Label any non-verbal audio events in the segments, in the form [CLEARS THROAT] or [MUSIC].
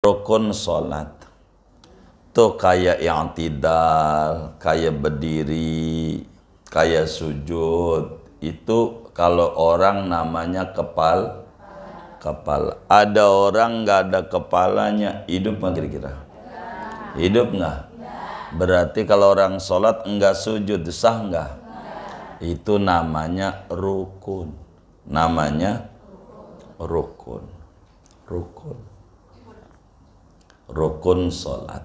rukun solat tuh kayak yang tidak kayak berdiri, kayak sujud itu kalau orang namanya kepal kepala. Ada orang nggak ada kepalanya hidup nggak kira-kira? Hidup nggak? Berarti kalau orang sholat nggak sujud sah nggak? Itu namanya rukun. Namanya rukun. Rukun rukun sholat.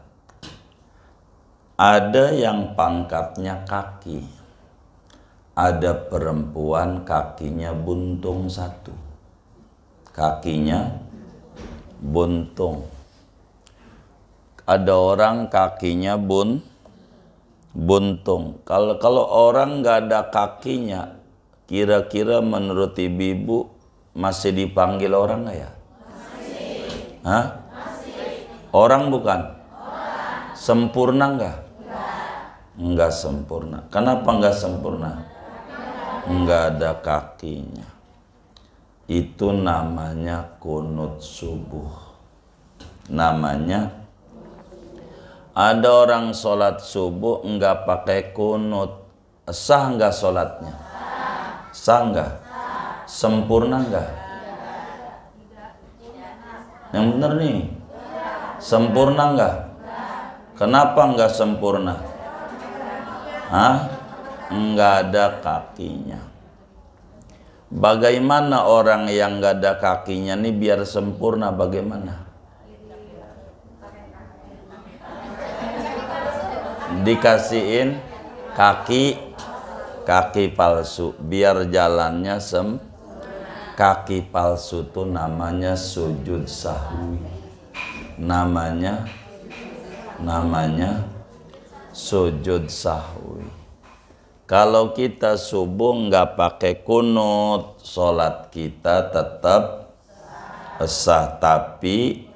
Ada yang pangkatnya kaki, ada perempuan kakinya buntung satu, kakinya buntung. Ada orang kakinya bun buntung. Kalau kalau orang nggak ada kakinya, kira-kira menurut ibu, masih dipanggil orang nggak ya? Masih. Hah? Orang bukan? Orang. Sempurna enggak? Enggak. sempurna. Kenapa enggak sempurna? Enggak ada kakinya. Itu namanya kunut subuh. Namanya ada orang sholat subuh enggak pakai kunut. Sah enggak sholatnya? Sah enggak? Sempurna enggak? Yang benar nih. Sempurna enggak? Kenapa enggak sempurna? Hah? Enggak ada kakinya. Bagaimana orang yang enggak ada kakinya ini biar sempurna bagaimana? Dikasihin kaki kaki palsu biar jalannya sem kaki palsu tuh namanya sujud sahwi namanya namanya sujud sahwi. Kalau kita subuh nggak pakai kunut, sholat kita tetap sah, tapi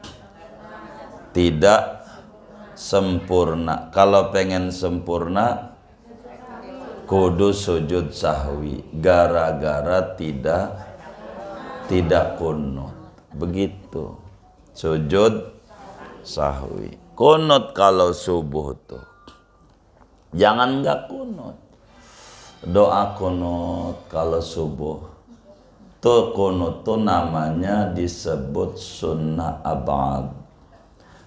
tidak sempurna. Kalau pengen sempurna, kudu sujud sahwi. Gara-gara tidak tidak kunut. Begitu. Sujud sahwi. Kunut kalau subuh tuh. Jangan nggak kunut. Doa kunut kalau subuh. Tuh kunut tuh namanya disebut sunnah abad.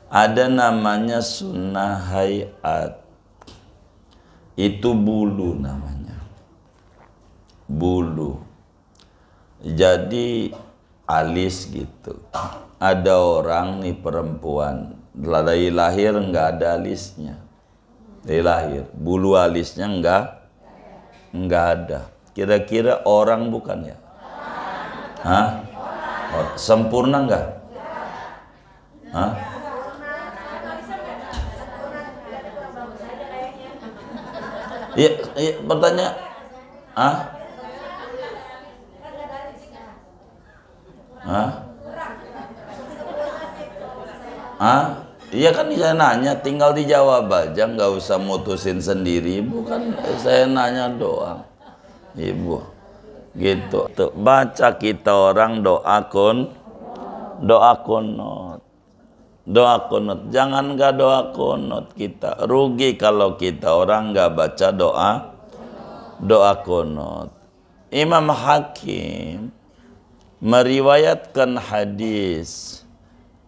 Ada namanya sunnah hayat. Itu bulu namanya. Bulu. Jadi alis gitu ada orang nih perempuan dari lahir nggak ada alisnya dari lahir bulu alisnya nggak nggak ada kira-kira orang bukan ya Hah? Oh, sempurna nggak Hah? Iya, iya, pertanyaan. Ah? Ah? Ah, Iya kan saya nanya, tinggal dijawab aja, nggak usah mutusin sendiri. Ibu kan saya nanya doa. Ibu, gitu. Tuh, baca kita orang doa kun, doa kunut. Doa kunut, jangan nggak doa kunut kita. Rugi kalau kita orang nggak baca doa, doa kunut. Imam Hakim meriwayatkan hadis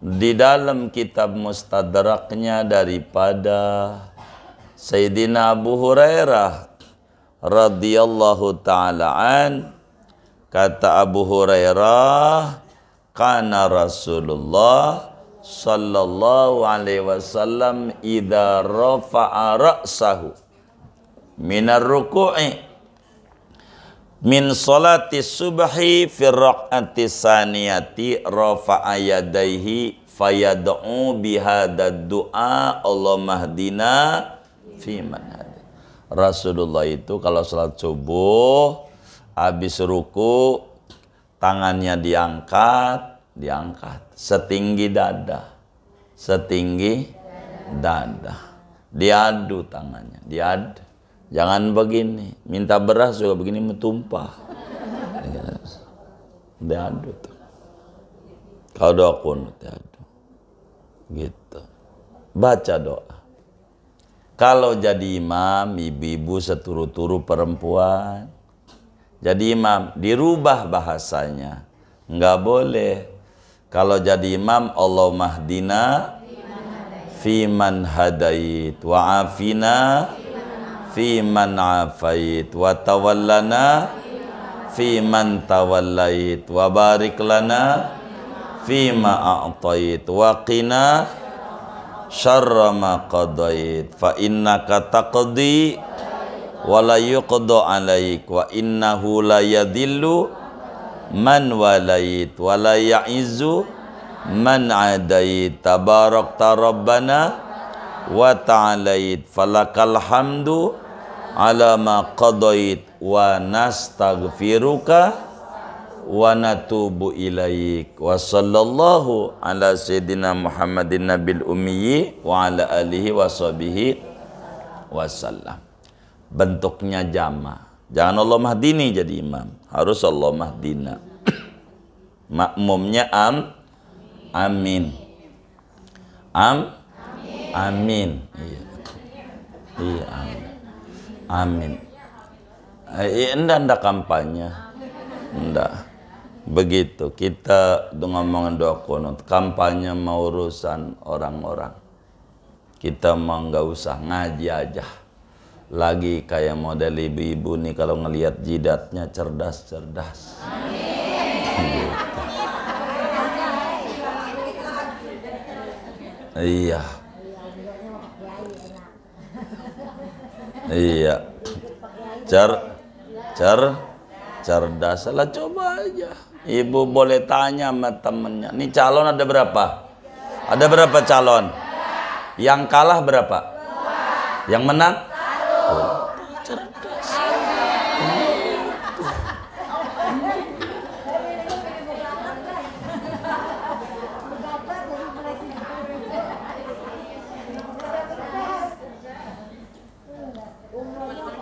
di dalam kitab mustadraknya daripada Sayyidina Abu Hurairah radhiyallahu taala an kata Abu Hurairah kana Rasulullah sallallahu alaihi wasallam idza rafa'a ra'sahu minar ruku'i min salati subhi fi raq'ati saniyati rafa'a yadaihi fayad'u bihadad du'a Allah mahdina fi hadi. Rasulullah itu kalau salat subuh habis ruku tangannya diangkat, diangkat setinggi dada. Setinggi dada. Diadu tangannya, diadu Jangan begini, minta beras juga begini metumpah. Ya. Diadu tuh. Kalau doa kunut diadu. Gitu. Baca doa. Kalau jadi imam, ibu-ibu seturu-turu perempuan. Jadi imam, dirubah bahasanya. Nggak boleh. Kalau jadi imam, Allah mahdina fiman hadait wa'afina في من عافيت وتولنا في من توليت وبارك لنا فيما أعطيت وقنا شر ما قضيت فإنك تقضي ولا يقضى عليك وإنه لا يذل من وليت ولا يعز من عاديت تباركت ربنا وتعاليت فلك الحمد ala ma qadait wa nastaghfiruka wa natubu ilaik wa sallallahu ala sayyidina Muhammadin nabil ummi wa ala alihi wa sahbihi sallam bentuknya jama jangan Allah mahdini jadi imam harus Allah mahdina [CLEARS THROAT] makmumnya am amin am amin, amin. iya iya amin Amin. Eh, enggak, iya, enggak kampanye. Enggak. Begitu, kita ngomongin doa konon. Kampanye mau urusan orang-orang. Kita mau nggak usah ngaji aja. Lagi kayak model ibu-ibu nih kalau ngelihat jidatnya cerdas-cerdas. Gitu. Iya. iya cer cer cerdas lah coba aja ibu boleh tanya sama temennya ini calon ada berapa ada berapa calon yang kalah berapa yang menang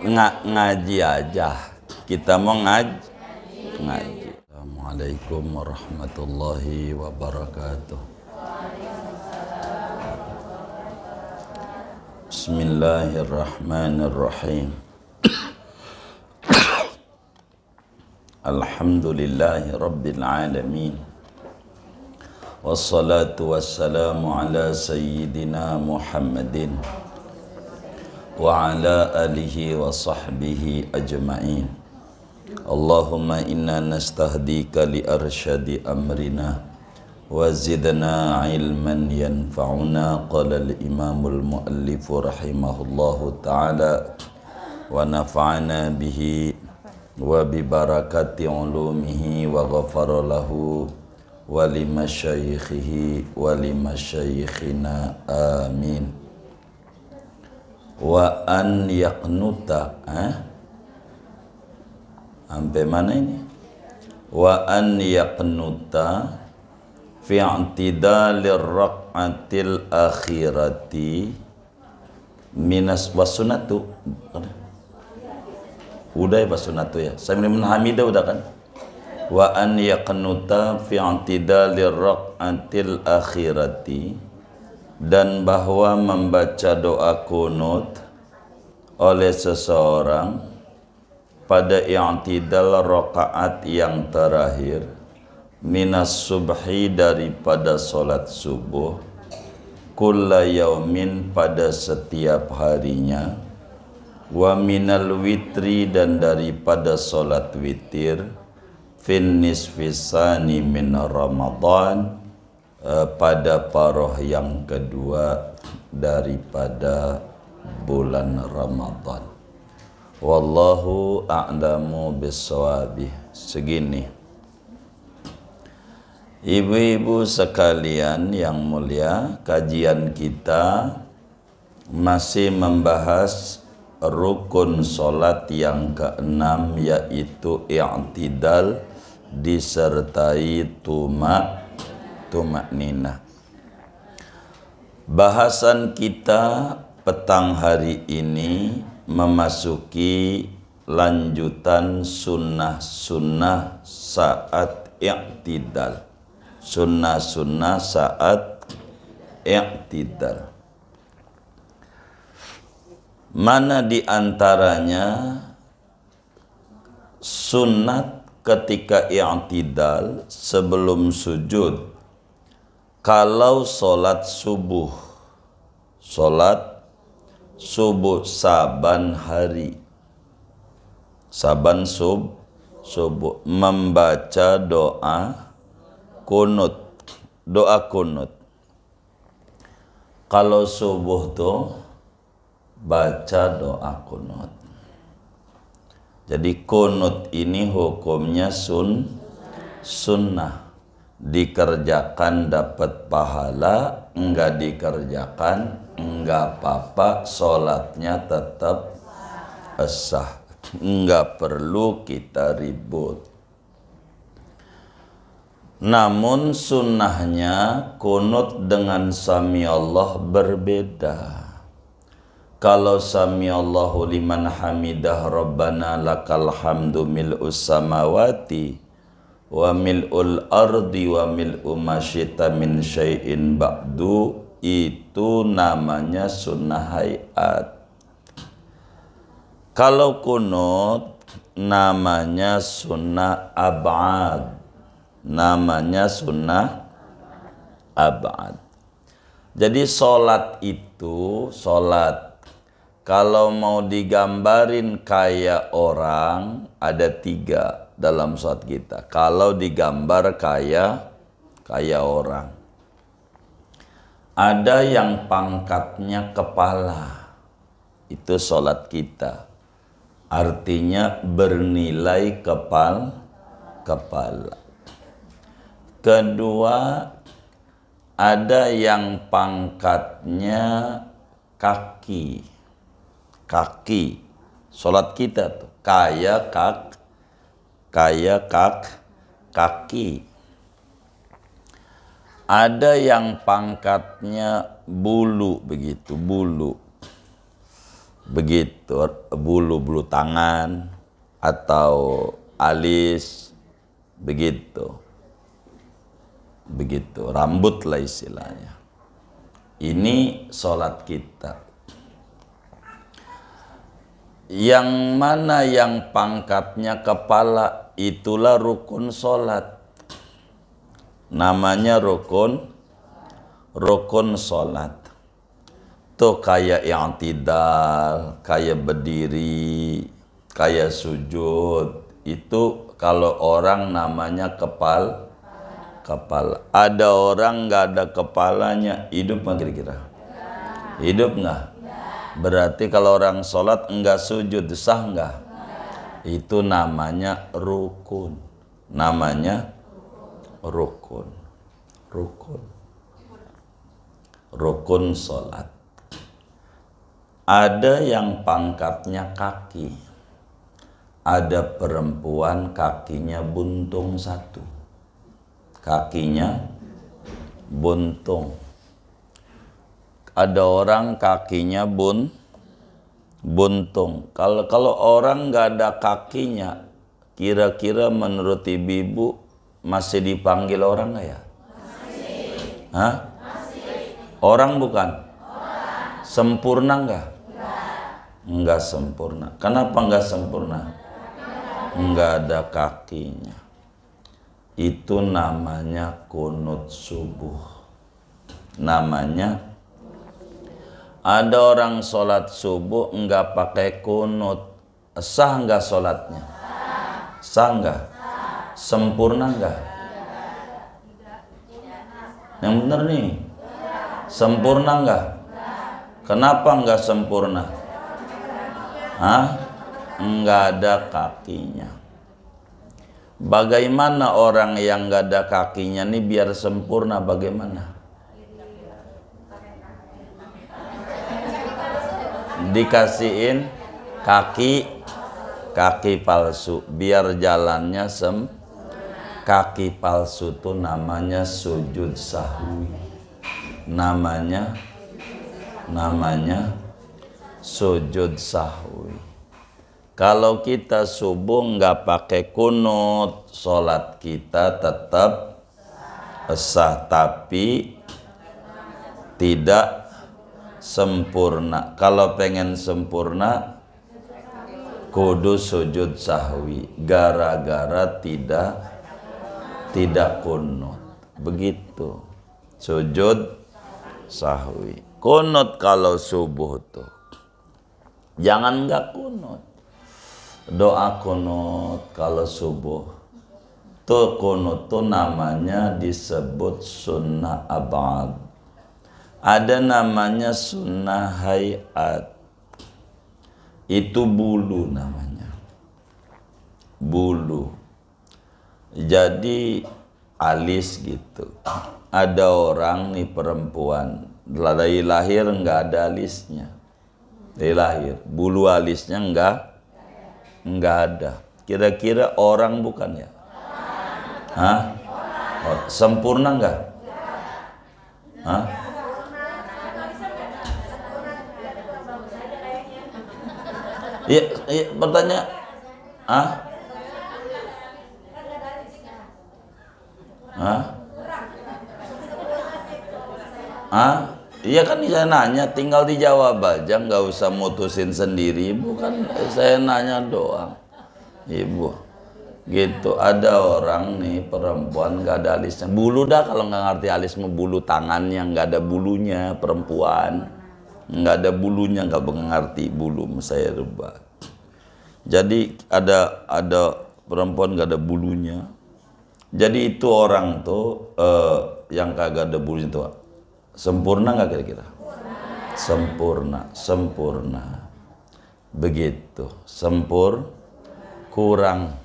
nggak ngaji aja. Kita mau ngaji. Ngaji. Assalamualaikum warahmatullahi wabarakatuh. Bismillahirrahmanirrahim. Alhamdulillahi rabbil alamin. Wassalatu wassalamu ala sayyidina Muhammadin. وعلى آله وصحبه أجمعين اللهم إنا نستهديك لأرشد أمرنا وزدنا علما ينفعنا قال الإمام المؤلف رحمه الله تعالى ونفعنا به وببركة علومه وغفر له ولمشايخه ولمشايخنا آمين wa an yaknuta eh? sampai mana ini wa an yaknuta fi i'tidalir raq'atil akhirati minas wasunatu udah ya wasunatu ya saya bin Hamidah udah kan wa an yaknuta fi i'tidalir raq'atil akhirati dan bahwa membaca doa kunut oleh seseorang pada yang i'tidal rakaat yang terakhir minas subhi daripada solat subuh kulla yaumin pada setiap harinya wa minal witri dan daripada solat witir fin nisfisani min ramadhan Eh, pada paroh yang kedua daripada bulan Ramadhan. Wallahu a'lamu bisawabi. Segini. Ibu-ibu sekalian yang mulia, kajian kita masih membahas rukun solat yang keenam yaitu i'tidal disertai tumak tumaknina. Bahasan kita petang hari ini memasuki lanjutan sunnah-sunnah saat i'tidal. Sunnah-sunnah saat i'tidal. Mana di antaranya sunat ketika i'tidal sebelum sujud kalau sholat subuh sholat subuh saban hari saban sub subuh membaca doa kunut doa kunut kalau subuh tuh baca doa kunut jadi kunut ini hukumnya sun sunnah dikerjakan dapat pahala, enggak dikerjakan enggak apa-apa, sholatnya tetap sah. Enggak perlu kita ribut. Namun sunnahnya kunut dengan sami Allah berbeda. Kalau sami Allahu liman hamidah rabbana lakal hamdu mil'us usamawati wa mil'ul ardi wa mil'u masyita min syai'in ba'du itu namanya sunnah hayat. Kalau kunut namanya sunnah abad. Namanya sunnah abad. Jadi sholat itu sholat. Kalau mau digambarin kayak orang ada tiga dalam sholat kita. Kalau digambar kaya, kaya orang. Ada yang pangkatnya kepala, itu sholat kita. Artinya bernilai kepal, kepala. Kedua, ada yang pangkatnya kaki. Kaki. Sholat kita tuh. Kaya kaki kayak kak kaki ada yang pangkatnya bulu begitu bulu begitu bulu bulu tangan atau alis begitu begitu rambut lah istilahnya ini sholat kita yang mana yang pangkatnya kepala itulah rukun sholat namanya rukun rukun sholat tuh kayak yang tidak kayak berdiri kayak sujud itu kalau orang namanya kepal kepala ada orang nggak ada kepalanya hidup nggak kira-kira hidup nggak berarti kalau orang sholat enggak sujud sah nggak itu namanya rukun namanya rukun rukun rukun solat. ada yang pangkatnya kaki ada perempuan kakinya buntung satu kakinya buntung ada orang kakinya bun buntung. Kalau kalau orang nggak ada kakinya, kira-kira menurut ibu masih dipanggil orang nggak ya? Masih. Hah? Masih. Orang bukan? Orang. Sempurna nggak? Nggak sempurna. Kenapa nggak sempurna? Nggak ada kakinya. Itu namanya kunut subuh. Namanya ada orang sholat subuh enggak pakai kunut. Sah enggak sholatnya? Sah enggak? Sempurna enggak? Yang benar nih. Sempurna enggak? Kenapa enggak sempurna? Hah? Enggak ada kakinya. Bagaimana orang yang enggak ada kakinya nih biar sempurna bagaimana? dikasihin kaki kaki palsu biar jalannya sem kaki palsu tuh namanya sujud sahwi namanya namanya sujud sahwi kalau kita subuh nggak pakai kunut sholat kita tetap sah tapi tidak sempurna. Kalau pengen sempurna, kudu sujud sahwi. Gara-gara tidak tidak kunut. Begitu. Sujud sahwi. Kunut kalau subuh tuh. Jangan nggak kunut. Doa kunut kalau subuh. Tuh kunut tuh namanya disebut sunnah abad ada namanya sunnah hayat itu bulu namanya bulu jadi alis gitu ada orang nih perempuan dari lahir nggak ada alisnya dari lahir bulu alisnya nggak nggak ada kira-kira orang bukan ya Hah? sempurna nggak Hah? Iya, iya bertanya. Ah? Ah? Ah? Iya kan saya nanya, tinggal dijawab aja, nggak usah mutusin sendiri. ibu kan saya nanya doang, ibu. Gitu, ada orang nih perempuan nggak ada alisnya. Bulu dah kalau nggak ngerti alis bulu tangannya nggak ada bulunya perempuan nggak ada bulunya nggak mengerti bulu saya rebah jadi ada ada perempuan nggak ada bulunya jadi itu orang tuh uh, yang kagak ada bulunya tuh sempurna nggak kira-kira sempurna sempurna begitu sempur kurang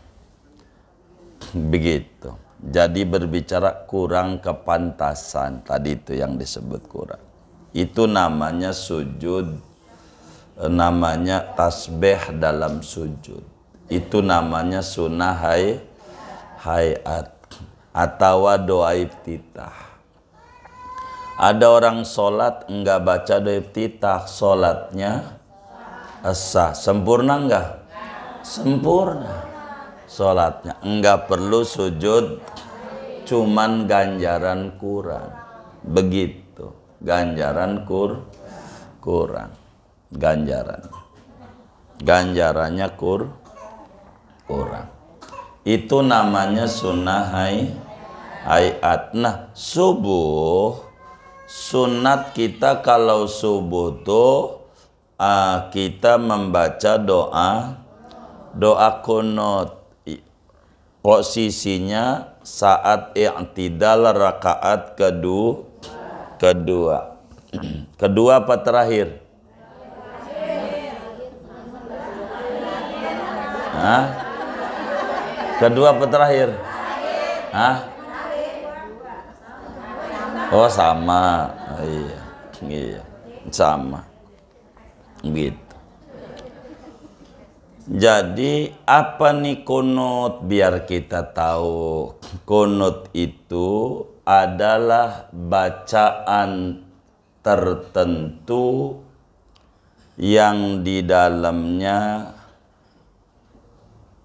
begitu jadi berbicara kurang kepantasan tadi itu yang disebut kurang itu namanya sujud, e, namanya tasbih dalam sujud. Itu namanya sunnah hai hayat atau doa iftitah. Ada orang sholat enggak baca doa iftitah, sholatnya sah. Sempurna enggak? Sempurna sholatnya. Enggak perlu sujud, cuman ganjaran kurang. Begitu ganjaran kur kurang ganjaran ganjarannya kur kurang itu namanya sunnah hai hayat nah subuh sunat kita kalau subuh tuh ah, uh, kita membaca doa doa kunut posisinya saat i'tidal rakaat kedua kedua kedua apa terakhir Hah? kedua apa terakhir Hah? oh sama oh, iya iya sama gitu jadi apa nih kunut biar kita tahu kunut itu adalah bacaan tertentu yang di dalamnya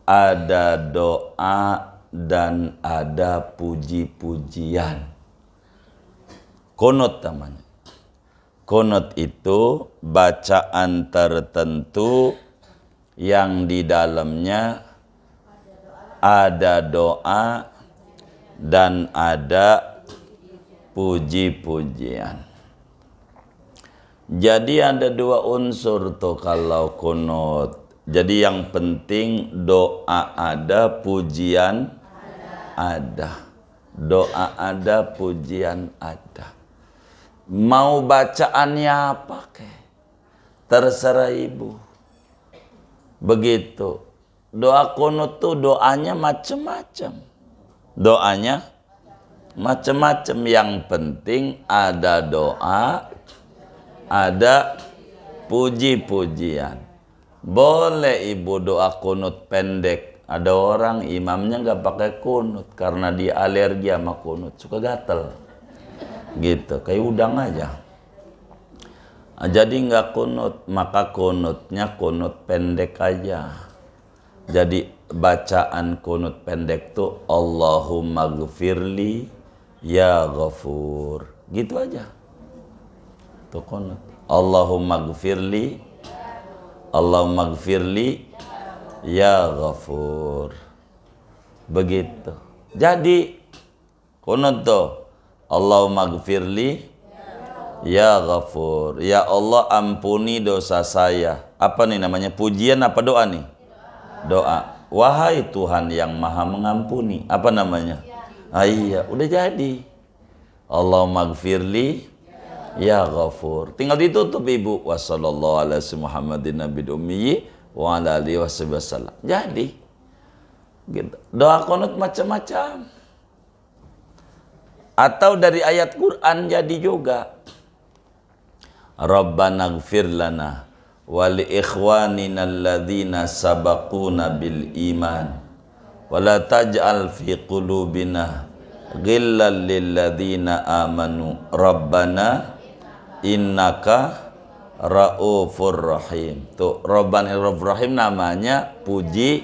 ada doa dan ada puji-pujian. Konot namanya. Konot itu bacaan tertentu yang di dalamnya ada doa dan ada puji-pujian. Jadi ada dua unsur tuh kalau kunut. Jadi yang penting doa ada, pujian ada. ada. Doa ada, pujian ada. Mau bacaannya apa ke? Terserah ibu. Begitu. Doa kunut tuh doanya macem-macem. Doanya macam-macam yang penting ada doa ada puji-pujian boleh ibu doa kunut pendek ada orang imamnya nggak pakai kunut karena dia alergi sama kunut suka gatel gitu kayak udang aja ah, jadi nggak kunut maka kunutnya kunut pendek aja jadi bacaan kunut pendek tuh Allahumma gfirli ya ghafur. Gitu aja. Tuh Allahumma gfirli Allahumma gfirli ya ghafur. Begitu. Jadi konon tuh. Allahumma gfirli Ya Ghafur, Ya Allah ampuni dosa saya. Apa nih namanya? Pujian apa doa nih? Doa. Wahai Tuhan yang maha mengampuni. Apa namanya? Ah, iya, udah jadi. Allah magfirli ya ghafur. Tinggal ditutup ibu. Wassalamualaikum warahmatullahi Muhammadin nabi ummiyi wa ala alihi wasallam. Jadi gitu. Doa konut macam-macam. Atau dari ayat Quran jadi juga. Rabbana gfir lana wal ikhwanina alladhina sabakuna bil iman wala taj'al fi qulubina ghillan lil ladina amanu rabbana innaka raufur rahim tuh rabbana raufur rahim namanya puji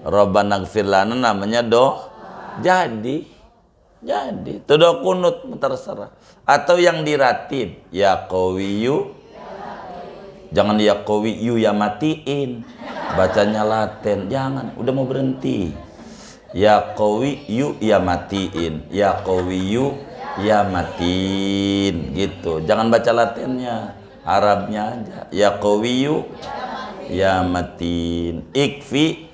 rabbana gfirlana namanya do jadi jadi tuh do kunut terserah atau yang diratib ya qawiyu jangan ya qawiyu ya matiin bacanya laten jangan udah mau berhenti ya kowi yuk ya matiin ya kowi yuk ya matiin gitu jangan baca latinnya Arabnya aja ya kowi yuk ya matiin ikfi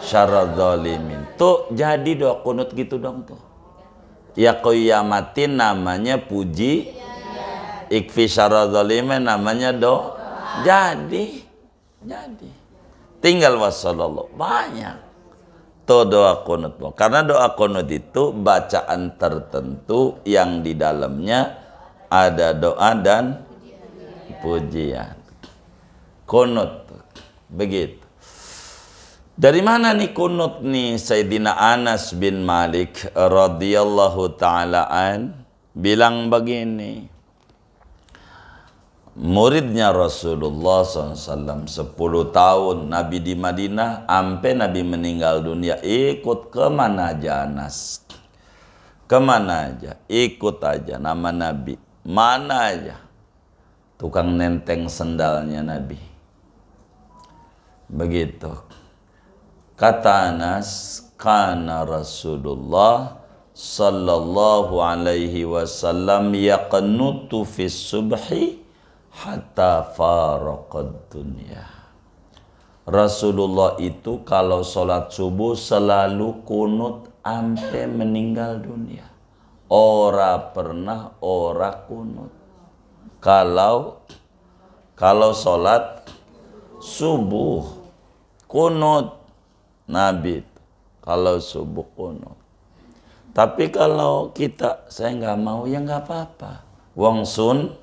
syaradzalimin tuh jadi doa kunut gitu dong tuh ya kowi ya matiin namanya puji ikfi syaradzalimin namanya do jadi jadi tinggal wasallallahu banyak to doa konut karena doa konut itu bacaan tertentu yang di dalamnya ada doa dan pujian konut begitu dari mana nih kunut nih Sayyidina Anas bin Malik radhiyallahu taala bilang begini muridnya Rasulullah SAW 10 tahun Nabi di Madinah sampai Nabi meninggal dunia ikut kemana aja Anas kemana aja ikut aja nama Nabi mana aja tukang nenteng sendalnya Nabi begitu kata Anas karena Rasulullah sallallahu alaihi wasallam yaqnutu fi subhi hatta faraqad dunya. Rasulullah itu kalau sholat subuh selalu kunut ante meninggal dunia. Ora pernah ora kunut. Kalau kalau sholat subuh kunut Nabi kalau subuh kunut. Tapi kalau kita saya nggak mau ya nggak apa-apa. Wong sun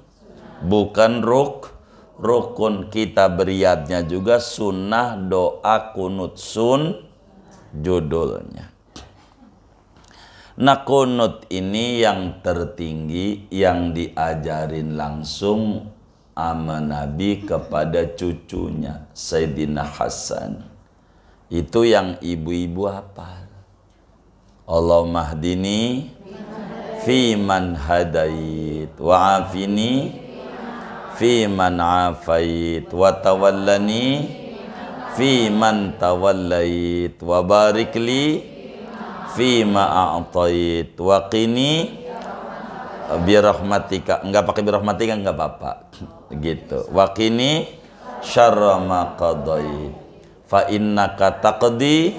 bukan ruk rukun kita beriatnya juga sunnah doa kunut sun judulnya Nah kunut ini yang tertinggi yang diajarin langsung ama Nabi kepada cucunya Sayyidina Hasan. Itu yang ibu-ibu apa? Allah mahdini fiman hadait wa afini fi man afait wa tawallani fi man tawallait wa barik li fi ma a'tait wa qini bi rahmatika enggak pakai bi rahmatika enggak apa-apa [LAUGHS] gitu wa qini syarra ma qadait fa innaka taqdi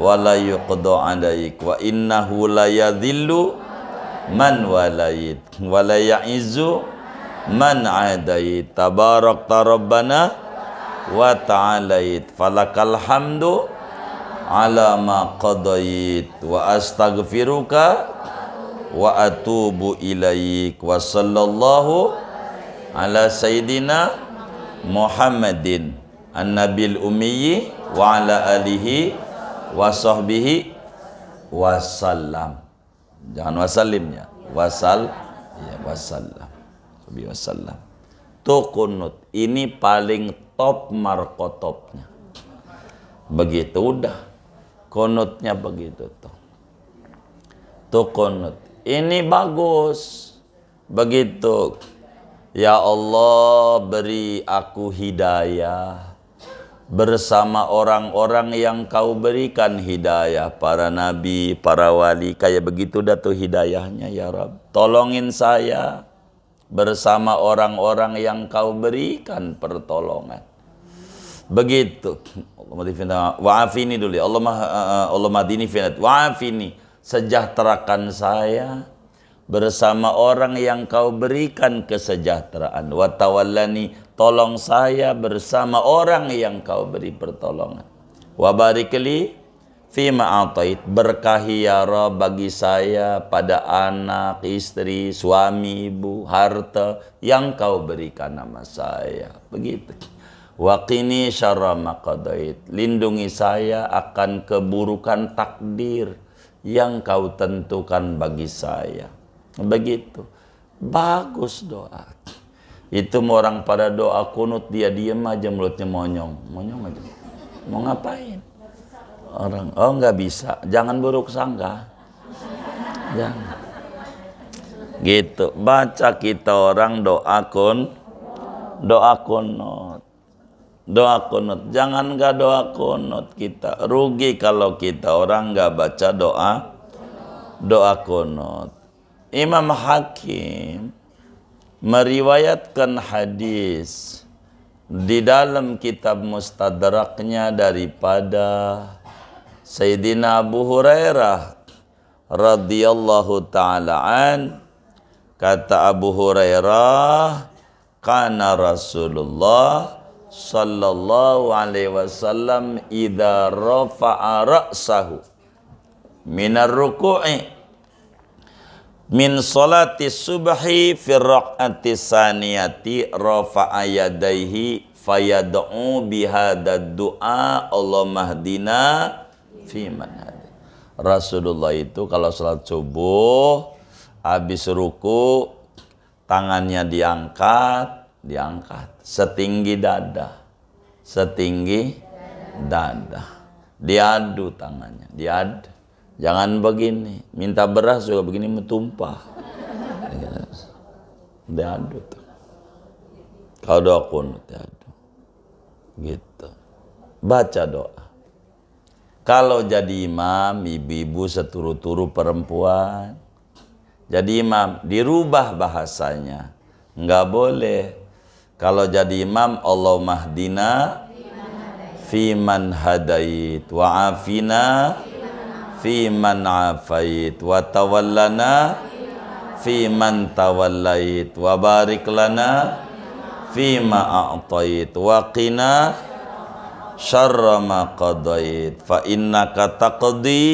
wa la yuqda alaik wa innahu la yadhillu man walait wa la ya'izu man adait tabarakta rabbana wa ta'alait falakal hamdu ala ma qadait wa astaghfiruka wa atubu ilaik wa sallallahu ala sayyidina Muhammadin an-nabil ummi wa ala alihi wa sahbihi jangan wasallimnya wasal ya wasallam wasallam. Tuh kunut ini paling top markotopnya. Begitu udah kunutnya begitu tuh. Tuh kunut ini bagus. Begitu Ya Allah beri aku hidayah bersama orang-orang yang kau berikan hidayah para nabi, para wali kayak begitu datu hidayahnya ya Rab. Tolongin saya bersama orang-orang yang kau berikan pertolongan. Begitu. Wa'afini dulu ya. Allah madini finat. Wa'afini. Sejahterakan saya bersama orang yang kau berikan kesejahteraan. Watawallani. Tolong saya bersama orang yang kau beri pertolongan. Wabarikli Fima atait berkahi ya Rob bagi saya pada anak, istri, suami, ibu, harta yang kau berikan nama saya. Begitu. Waqini syara maqadait. Lindungi saya akan keburukan takdir yang kau tentukan bagi saya. Begitu. Bagus doa. Itu orang pada doa kunut dia diam aja mulutnya monyong. Monyong aja. Mau ngapain? orang oh nggak bisa jangan buruk sangka jangan ya. gitu baca kita orang doa kun doa kunut doa kunut jangan nggak doa kunut kita rugi kalau kita orang nggak baca doa doa kunut Imam Hakim meriwayatkan hadis di dalam kitab mustadraknya daripada Sayyidina Abu Hurairah radhiyallahu taala an kata Abu Hurairah kana Rasulullah sallallahu alaihi wasallam idza rafa'a ra'sahu minar ruku'i min salati subhi fi raq'ati saniyati rafa'a yadayhi fayad'u bihadad du'a Allah mahdina fiman Rasulullah itu kalau sholat subuh habis ruku tangannya diangkat, diangkat setinggi dada. Setinggi dada. Diadu tangannya, diadu. Jangan begini, minta beras juga begini tumpah. Diadu tuh. Kalau doa kunut diadu. Gitu. Baca doa. Kalau jadi imam, ibu-ibu seturu-turu perempuan. Jadi imam, dirubah bahasanya. Nggak boleh. Kalau jadi imam, Allah mahdina fiman hadait wa afina fiman afait wa tawallana fiman tawallait wa barik lana fima a'tait wa qina شر ما قضيت فإنك تقضي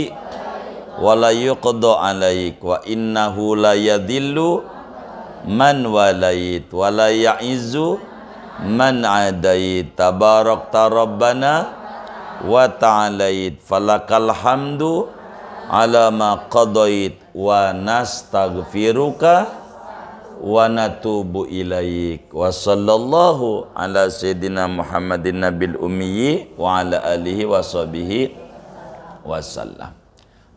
ولا يقضى عليك وإنه لا يذل من وليت ولا يعز من عديت تبارك ربنا وتعاليت فلك الحمد على ما قضيت ونستغفرك wa natubu ilaik wa sallallahu ala sayyidina Muhammadin nabil ummi wa ala alihi wa sahbihi sallam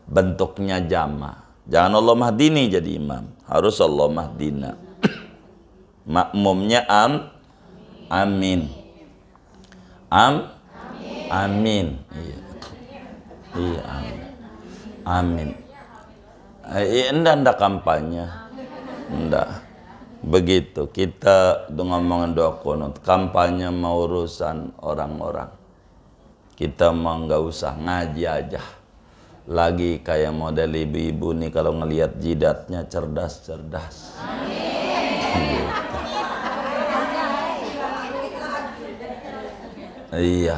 Bentuknya jama. Jangan Allah mahdini jadi imam. Harus Allah mahdina. [CLEARS THROAT] Makmumnya am amin. Am amin. Iya. Iya amin. Amin. Eh, iya, enggak, enggak kampanye. Enggak begitu kita dengan mengedok kunut kampanye mau urusan orang-orang kita mau nggak usah ngaji aja lagi kayak model ibu-ibu nih kalau ngelihat jidatnya cerdas-cerdas gitu. iya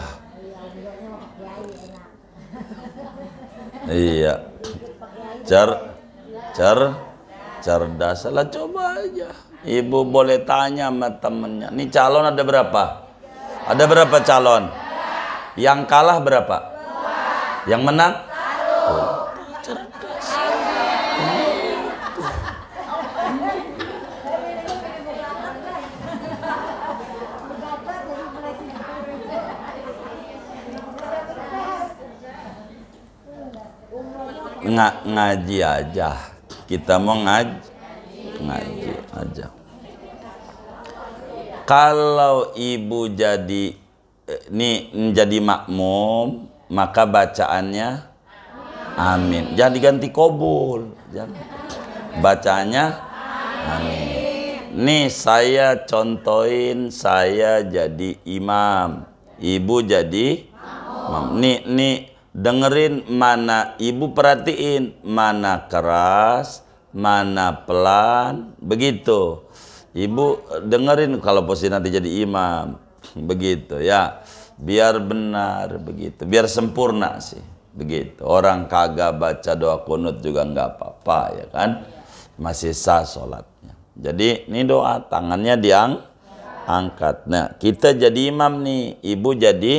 iya cer cer cerdas lah coba aja Ibu boleh tanya sama temennya. Ini calon ada berapa? Ada berapa calon? Yang kalah berapa? Yang menang? ngaji aja kita mau ngaji ngaji aja kalau ibu jadi ini eh, menjadi makmum maka bacaannya amin jangan diganti kobul jangan bacanya amin nih saya contohin saya jadi imam ibu jadi makmum nih nih dengerin mana ibu perhatiin mana keras mana pelan begitu ibu dengerin kalau posisi nanti jadi imam begitu ya biar benar begitu biar sempurna sih begitu orang kagak baca doa kunut juga nggak apa-apa ya kan masih sah sholatnya jadi ini doa tangannya diang angkat nah kita jadi imam nih ibu jadi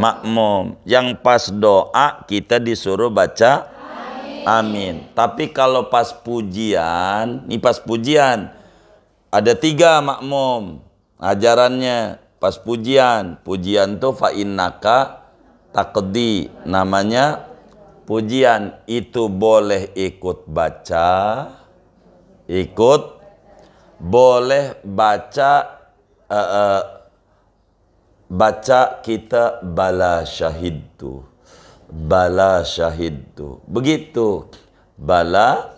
makmum yang pas doa kita disuruh baca Amin. Tapi kalau pas pujian, ini pas pujian, ada tiga makmum ajarannya. Pas pujian, pujian tuh fa'innaka takdi. Namanya pujian itu boleh ikut baca, ikut boleh baca uh, uh, baca kita bala syahid tuh Bala syahid tu. Begitu. Bala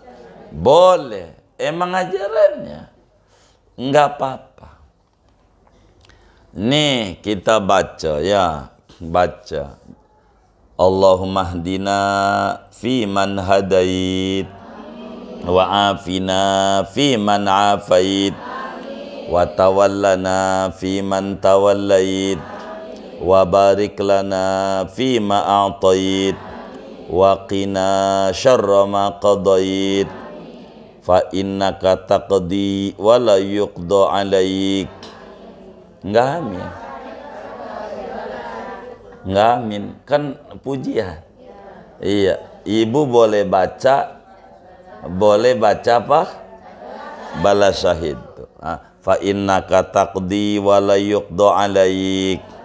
boleh. Emang ajarannya. Enggak apa-apa. Nih kita baca ya. Baca. Allahumma hdina fi man hadait. Wa afina fi man afait. Wa tawallana fi man tawallait wa barik lana fi ma a'tait wa qina syarra ma qadait fa innaka taqdi wa la yuqda alaik enggak amin enggak amin kan pujian ya. iya ibu boleh baca boleh baca apa balas syahid ah, fa innaka taqdi wa la yuqda alaik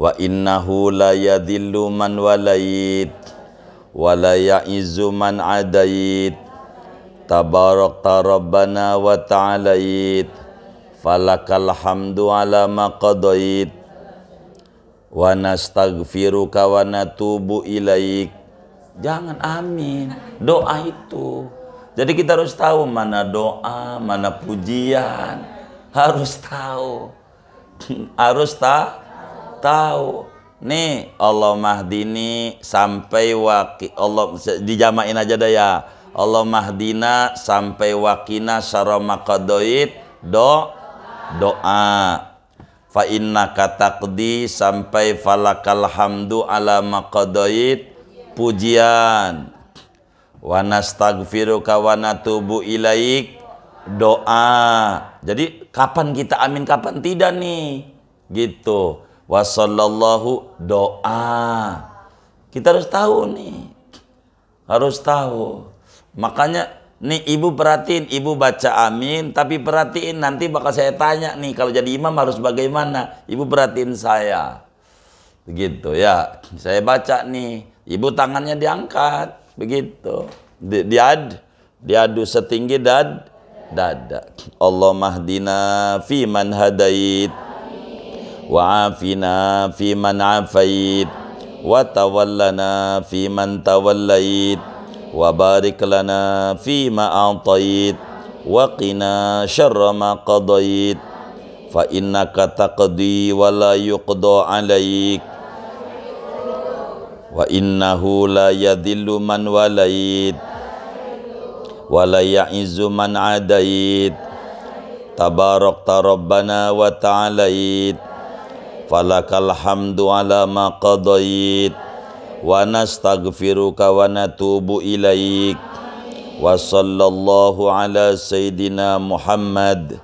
wa innahu la yadhillu man walait wa la ya'izzu man adait tabarakta rabbana wa ta'alait falakal hamdu ala ma qadait wa nastaghfiruka wa natubu ilaik jangan amin doa itu jadi kita harus tahu mana doa mana pujian harus tahu harus tahu tahu nih Allah mahdini sampai waki Allah dijamain aja dah ya Allah mahdina sampai wakina saromakadoid do doa fa inna katakdi sampai falakal hamdu ala maqadoid pujian wa nastagfiruka wa natubu ilaik doa jadi kapan kita amin kapan tidak nih gitu wasallallahu doa. Kita harus tahu nih. Harus tahu. Makanya nih ibu perhatiin, ibu baca amin, tapi perhatiin nanti bakal saya tanya nih kalau jadi imam harus bagaimana. Ibu perhatiin saya. Begitu ya. Saya baca nih, ibu tangannya diangkat. Begitu. Di, diad diadu setinggi dad dada. Allah mahdina fi man hadait. وعافنا في من عافيت وتولنا في من توليت وبارك لنا فيما أعطيت وقنا شر ما قضيت فإنك تقضي ولا يقضى عليك وإنه لا يذل من وليت ولا يعز من عديت تباركت ربنا وتعاليت falakal hamdu ala ma qadait wa nastaghfiruka wa natubu ilaik wa sallallahu ala sayyidina Muhammad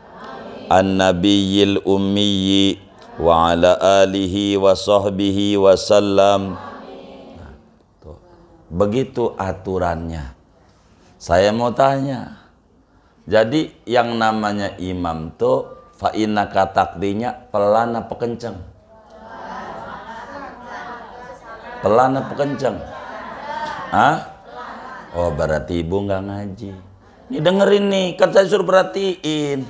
an-nabiyil ummi wa ala alihi wa sahbihi wa sallam begitu aturannya saya mau tanya jadi yang namanya imam tuh fa'inaka takdinya pelan apa kenceng Pelan apa kenceng? Hah? Oh berarti ibu nggak ngaji. Nih dengerin nih, kan saya suruh perhatiin.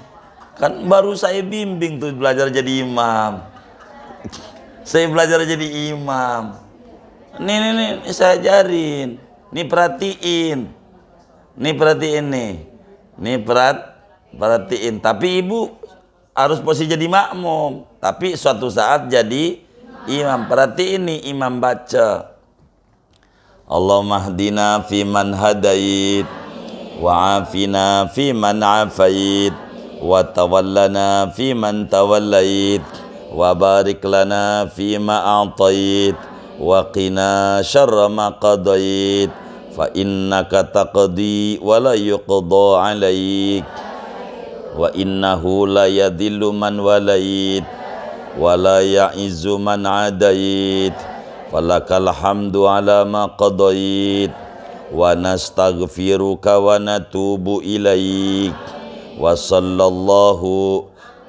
Kan baru saya bimbing tuh belajar jadi imam. saya belajar jadi imam. Nih nih nih, saya ajarin. Nih perhatiin. Nih perhatiin nih. Nih perat perhatiin. Tapi ibu harus posisi jadi makmum. Tapi suatu saat jadi imam. Berarti ini imam baca. Allahumma hdina fi man hadait wa afina fi man afait wa tawallana fi man tawallait wa barik lana fi ma a'tait wa qina syarra ma qadait fa innaka taqdi wa la yuqda alaik wa innahu la yadhillu man walait wala ya'izzu man 'adait falakal hamdu 'ala wa nastaghfiruka wa natubu ilaik wa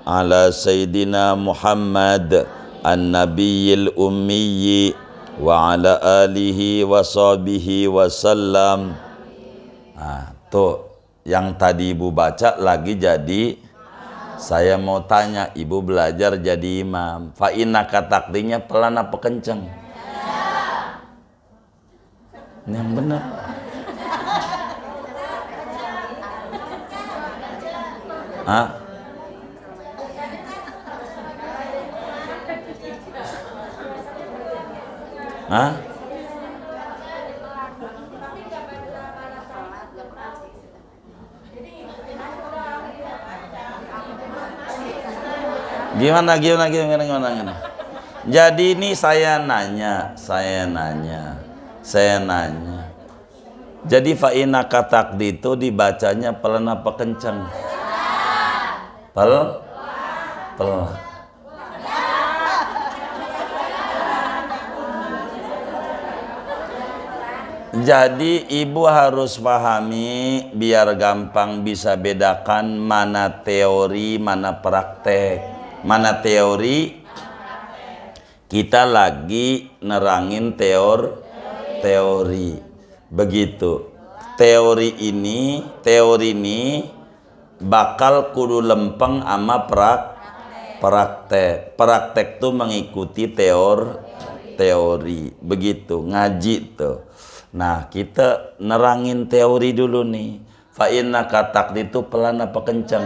ala sayidina muhammad annabiyil ummi wa ala alihi wa sahbihi wa ah, yang tadi ibu baca lagi jadi saya mau tanya, ibu belajar jadi imam. Fa'ina katakdinya pelan apa kenceng? Ya. Yang benar. Hah? Hah? Gimana, gimana, gimana, gimana, gimana? Jadi ini saya nanya, saya nanya, saya nanya. Jadi fa'ina katak di itu dibacanya pelan apa kenceng? Pel? Pel. Jadi ibu harus pahami biar gampang bisa bedakan mana teori, mana praktek mana teori kita lagi nerangin teor teori begitu teori ini teori ini bakal kudu lempeng ama prak praktek praktek tuh mengikuti teor teori begitu ngaji tuh nah kita nerangin teori dulu nih fa katak itu pelan apa kenceng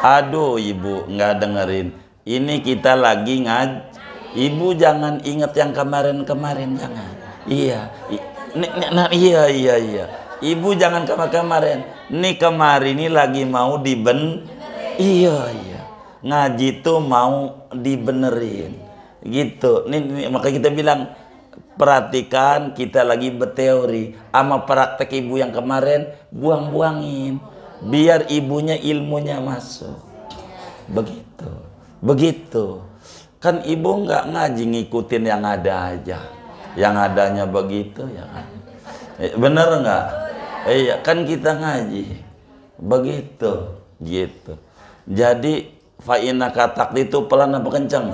Aduh ibu nggak dengerin. Ini kita lagi ngaj. Ibu jangan inget yang kemarin-kemarin jangan. Iya. Nah, iya iya iya. Ibu jangan kemarin-kemarin. Nih kemarin ini lagi mau diben. Iya iya. Ngaji tuh mau dibenerin. Gitu. Nih, nih maka kita bilang perhatikan kita lagi berteori sama praktek ibu yang kemarin buang-buangin biar ibunya ilmunya masuk begitu begitu kan ibu nggak ngaji ngikutin yang ada aja yang adanya begitu ya kan eh, bener nggak iya kan kita ngaji begitu gitu jadi faina katak itu pelan apa kenceng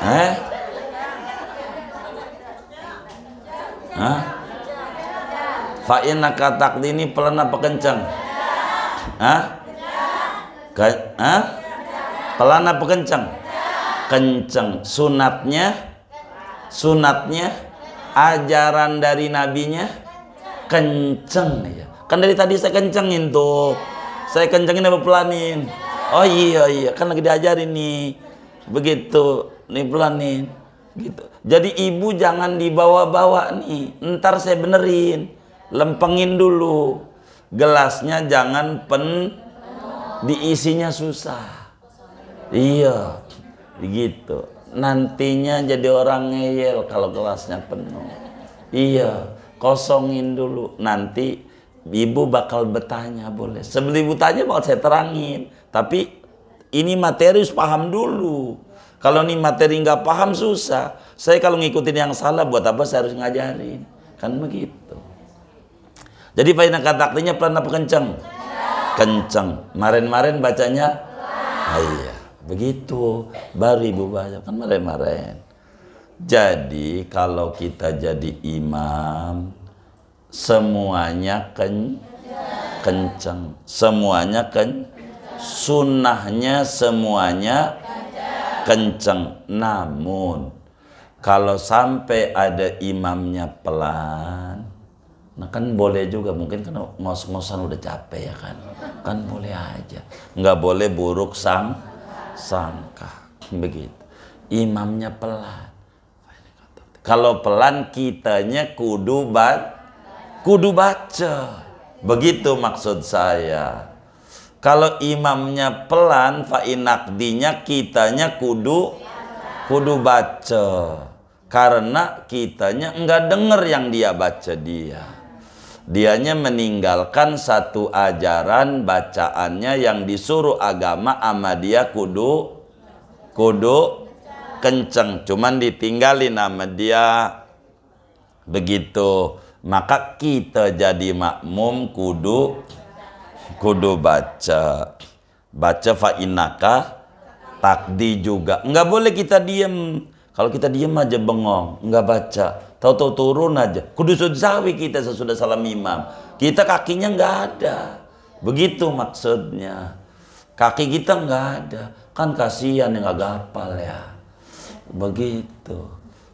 eh Hah? fa innaka taqdini pelana pekenceng Hah? Ke, ah? pelana pekenceng kenceng sunatnya sunatnya ajaran dari nabinya kenceng ya kan dari tadi saya kencengin tuh saya kencengin apa pelanin oh iya iya kan lagi diajarin nih begitu nih pelanin gitu jadi ibu jangan dibawa-bawa nih ntar saya benerin lempengin dulu gelasnya jangan pen diisinya susah iya begitu nantinya jadi orang ngeyel kalau gelasnya penuh iya kosongin dulu nanti ibu bakal bertanya boleh sebelum ibu tanya bakal saya terangin tapi ini materi harus paham dulu kalau ini materi nggak paham susah saya kalau ngikutin yang salah buat apa saya harus ngajarin kan begitu jadi faina kataklinya pelan apa kencang? Kencang. Maren-maren bacanya? Ah, iya. Begitu. Baru ibu baca. Kan maren-maren. Jadi kalau kita jadi imam, semuanya ken kencang. Semuanya ken sunnahnya semuanya kencang. Namun, kalau sampai ada imamnya pelan, Nah kan boleh juga mungkin kan ngos-ngosan udah capek ya kan. Kan boleh aja. Nggak boleh buruk sang sangka. Begitu. Imamnya pelan. Kalau pelan kitanya kudu bat kudu baca. Begitu maksud saya. Kalau imamnya pelan fa inakdinya kitanya kudu kudu baca. Karena kitanya enggak dengar yang dia baca dia dianya meninggalkan satu ajaran bacaannya yang disuruh agama sama dia kudu kudu kenceng cuman ditinggalin sama dia begitu maka kita jadi makmum kudu kudu baca baca fa'inaka takdi juga nggak boleh kita diem kalau kita diem aja bengong nggak baca Tahu-tahu turun aja. Kudu sawi kita sesudah salam imam. Kita kakinya nggak ada. Begitu maksudnya. Kaki kita nggak ada. Kan kasihan yang nggak gapal ya. Begitu.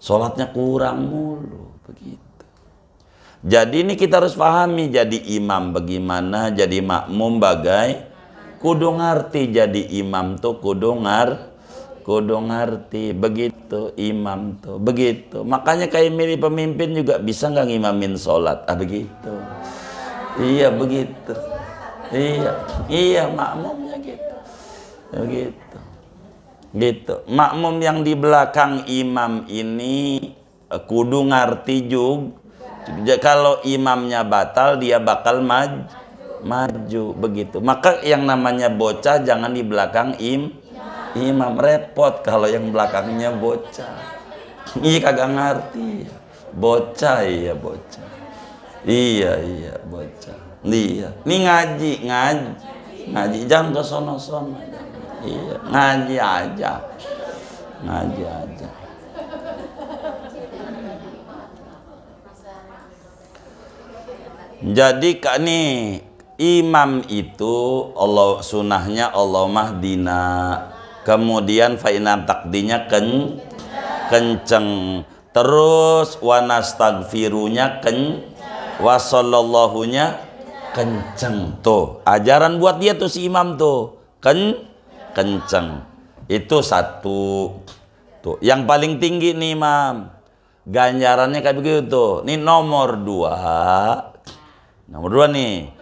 Sholatnya kurang mulu. Begitu. Jadi ini kita harus pahami. Jadi imam bagaimana. Jadi makmum bagai. kudung arti jadi imam tuh kudu ngerti kudu ngerti begitu imam tuh begitu makanya kayak milih pemimpin juga bisa nggak ngimamin sholat ah begitu iya begitu iya iya makmumnya gitu begitu gitu makmum yang di belakang imam ini eh, kudu ngerti juga kalau imamnya batal dia bakal maju maju begitu maka yang namanya bocah jangan di belakang im imam repot kalau yang belakangnya bocah iya kagak ngerti bocah iya bocah iya iya bocah iya ini ngaji ngaji ngaji jangan ke sono sono iya ngaji aja ngaji aja jadi kak nih imam itu Allah sunahnya Allah mah dina kemudian faina takdinya ken kenceng terus wanastagfirunya ken wasallallahunya kenceng tuh ajaran buat dia tuh si imam tuh ken kenceng itu satu tuh yang paling tinggi nih imam ganjarannya kayak begitu tuh ini nomor dua nomor dua nih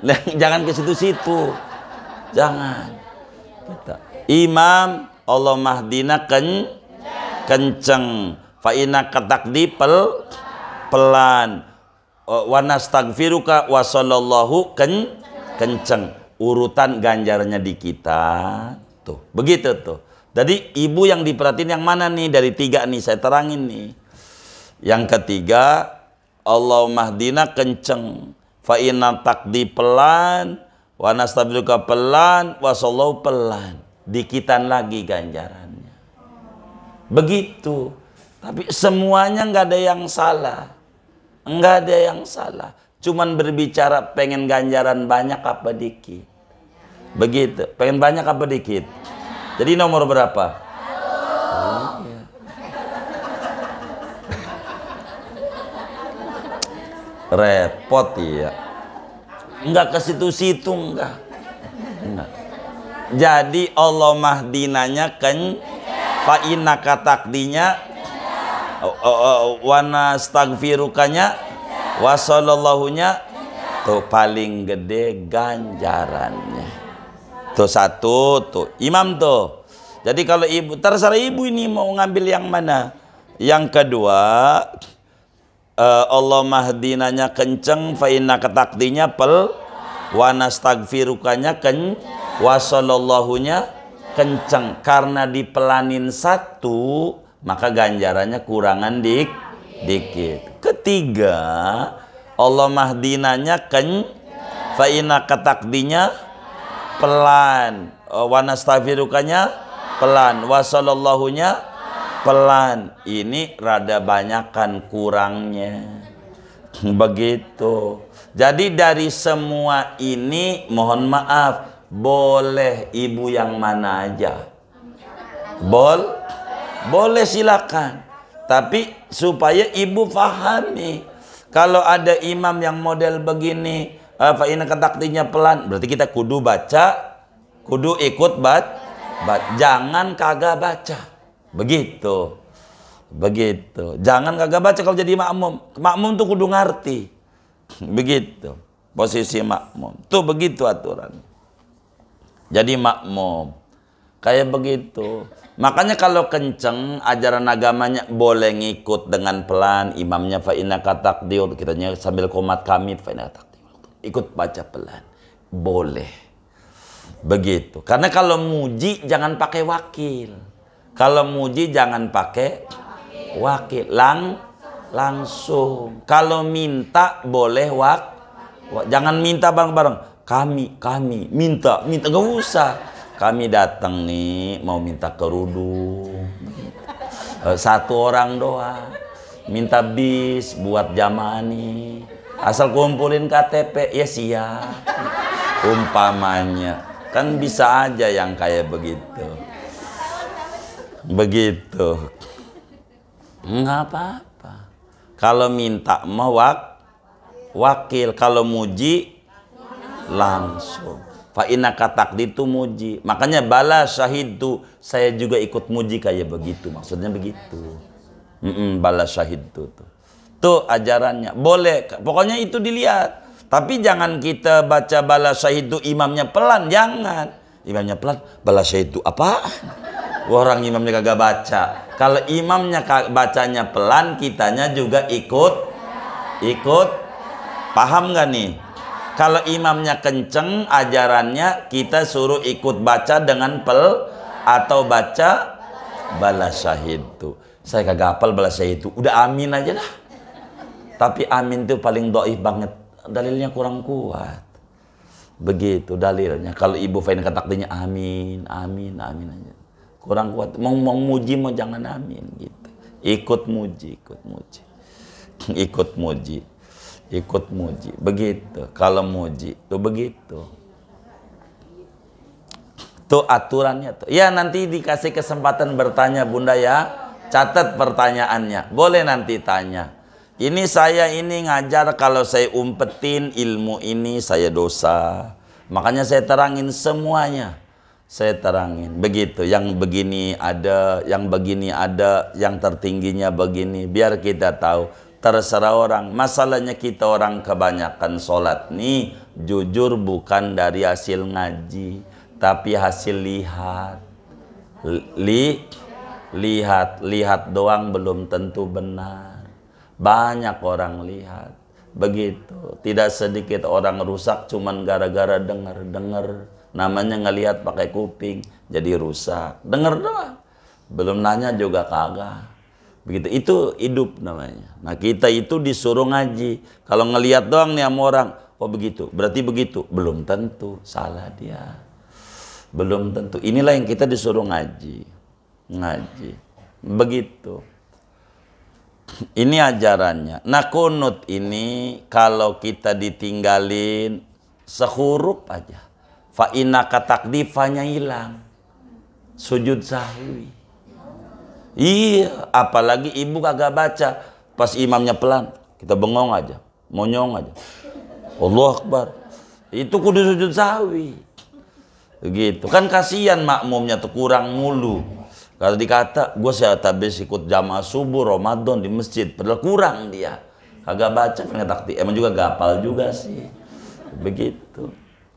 [LAUGHS] jangan ke situ-situ jangan kita imam Allah mahdina ken kenceng fa inna katakdi pel pelan wa nastaghfiruka wa sallallahu ken kenceng urutan ganjarannya di kita tuh begitu tuh jadi ibu yang diperhatiin yang mana nih dari tiga nih saya terangin nih yang ketiga Allah mahdina kenceng fa tak takdi pelan wa nastaghfiruka pelan wa sallallahu pelan dikitan lagi ganjarannya. Begitu. Tapi semuanya nggak ada yang salah. Nggak ada yang salah. Cuman berbicara pengen ganjaran banyak apa dikit. Begitu. Pengen banyak apa dikit. Jadi nomor berapa? Repot ya. Enggak ke situ-situ enggak. Enggak. Jadi Allah mahdinanya kan fa'ina katakdinya wana stagfirukanya wasallallahunya tuh paling gede ganjarannya tuh satu tuh imam tuh jadi kalau ibu terserah ibu ini mau ngambil yang mana yang kedua uh, Allah mahdinanya kenceng fa'ina katakdinya pel wana stagfirukanya kenceng wasallallahunya kenceng karena dipelanin satu maka ganjarannya kurangan dik dikit ketiga Allah mahdinanya ken faina ketakdinya pelan eh, wanastafirukanya pelan wasallallahunya pelan ini rada banyakkan kurangnya begitu jadi dari semua ini mohon maaf boleh ibu yang mana aja. Bol, boleh silakan. Tapi supaya ibu fahami. Kalau ada imam yang model begini, apa eh, ini ketaktinya pelan, berarti kita kudu baca, kudu ikut bat, bat. jangan kagak baca. Begitu. Begitu. Jangan kagak baca kalau jadi makmum. Makmum tuh kudu ngerti. Begitu. Posisi makmum. Tuh begitu aturan. Jadi makmum. Kayak begitu. Makanya kalau kenceng ajaran agamanya boleh ngikut dengan pelan imamnya fa'ina katak katakdir kitanya sambil komat kamit fa inna ikut baca pelan boleh begitu karena kalau muji jangan pakai wakil kalau muji jangan pakai wakil lang langsung kalau minta boleh wak jangan minta bareng-bareng kami, kami, minta, minta, gak usah. Kami datang nih mau minta kerudung. Eh, satu orang doa, Minta bis buat jamaah nih. Asal kumpulin KTP, ya siap. Umpamanya. Kan bisa aja yang kayak begitu. Begitu. Nggak apa-apa. Kalau minta mewak, wakil. Kalau muji, langsung. Fa inna itu muji. Makanya bala itu saya juga ikut muji kayak begitu. Maksudnya begitu. Mm -mm, bala tuh. Tuh ajarannya. Boleh. Pokoknya itu dilihat. Tapi jangan kita baca bala itu imamnya pelan. Jangan. Imamnya pelan. Bala itu apa? Orang imamnya kagak baca. Kalau imamnya bacanya pelan, kitanya juga ikut. Ikut. Paham gak nih? Kalau imamnya kenceng ajarannya kita suruh ikut baca dengan pel atau baca balas syahid tuh. Saya kagak apel balas syahid itu. Udah amin aja lah. Tapi amin tuh paling doif banget. Dalilnya kurang kuat. Begitu dalilnya. Kalau ibu Fain katakdinya amin, amin, amin aja. Kurang kuat. Mau, mau muji mau jangan amin gitu. Ikut muji, ikut muji. [LAUGHS] ikut muji ikut muji begitu kalau muji tuh begitu tuh aturannya tuh ya nanti dikasih kesempatan bertanya bunda ya catat pertanyaannya boleh nanti tanya ini saya ini ngajar kalau saya umpetin ilmu ini saya dosa makanya saya terangin semuanya saya terangin begitu yang begini ada yang begini ada yang tertingginya begini biar kita tahu terserah orang. Masalahnya kita orang kebanyakan sholat nih jujur bukan dari hasil ngaji, tapi hasil lihat. Li, lihat, lihat doang belum tentu benar. Banyak orang lihat. Begitu. Tidak sedikit orang rusak cuman gara-gara dengar-dengar. Namanya ngelihat pakai kuping jadi rusak. Dengar doang. Belum nanya juga kagak Begitu itu hidup namanya. Nah, kita itu disuruh ngaji. Kalau ngelihat doang nih sama orang, oh begitu, berarti begitu. Belum tentu salah dia. Belum tentu. Inilah yang kita disuruh ngaji. Ngaji. Begitu. [CLEARS THROAT] Ini ajarannya. Nah, kunut ini kalau kita ditinggalin sehuruf aja. Fa'inaka takdifanya hilang. Sujud sahwi Iya, apalagi ibu kagak baca. Pas imamnya pelan, kita bengong aja, monyong aja. Allah Akbar. Itu kudu sujud sawi. Begitu. Kan kasihan makmumnya tuh kurang mulu. Kalau dikata, gue saya habis ikut jamaah subuh Ramadan di masjid. Padahal kurang dia. Kagak baca, kagak takti. Emang juga gapal juga sih. Begitu.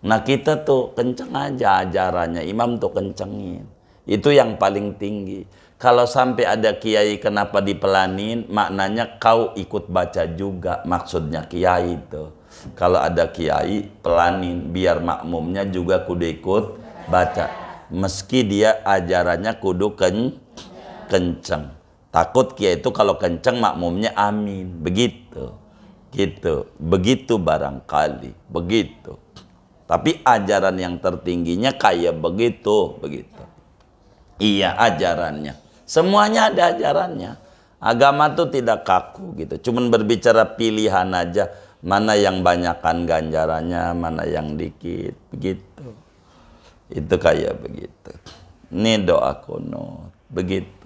Nah kita tuh kenceng aja ajarannya. Imam tuh kencengin. Itu yang paling tinggi. Kalau sampai ada kiai kenapa dipelanin, maknanya kau ikut baca juga maksudnya kiai itu. Kalau ada kiai pelanin biar makmumnya juga kudu ikut baca. Meski dia ajarannya kudu ken kenceng. Takut kiai itu kalau kenceng makmumnya amin. Begitu. Gitu. Begitu barangkali. Begitu. Tapi ajaran yang tertingginya kayak begitu, begitu. Iya ajarannya. Semuanya ada ajarannya. Agama tuh tidak kaku gitu. Cuman berbicara pilihan aja. Mana yang banyakkan ganjarannya, mana yang dikit. Begitu. Itu kayak begitu. Ini doa kunut. Begitu.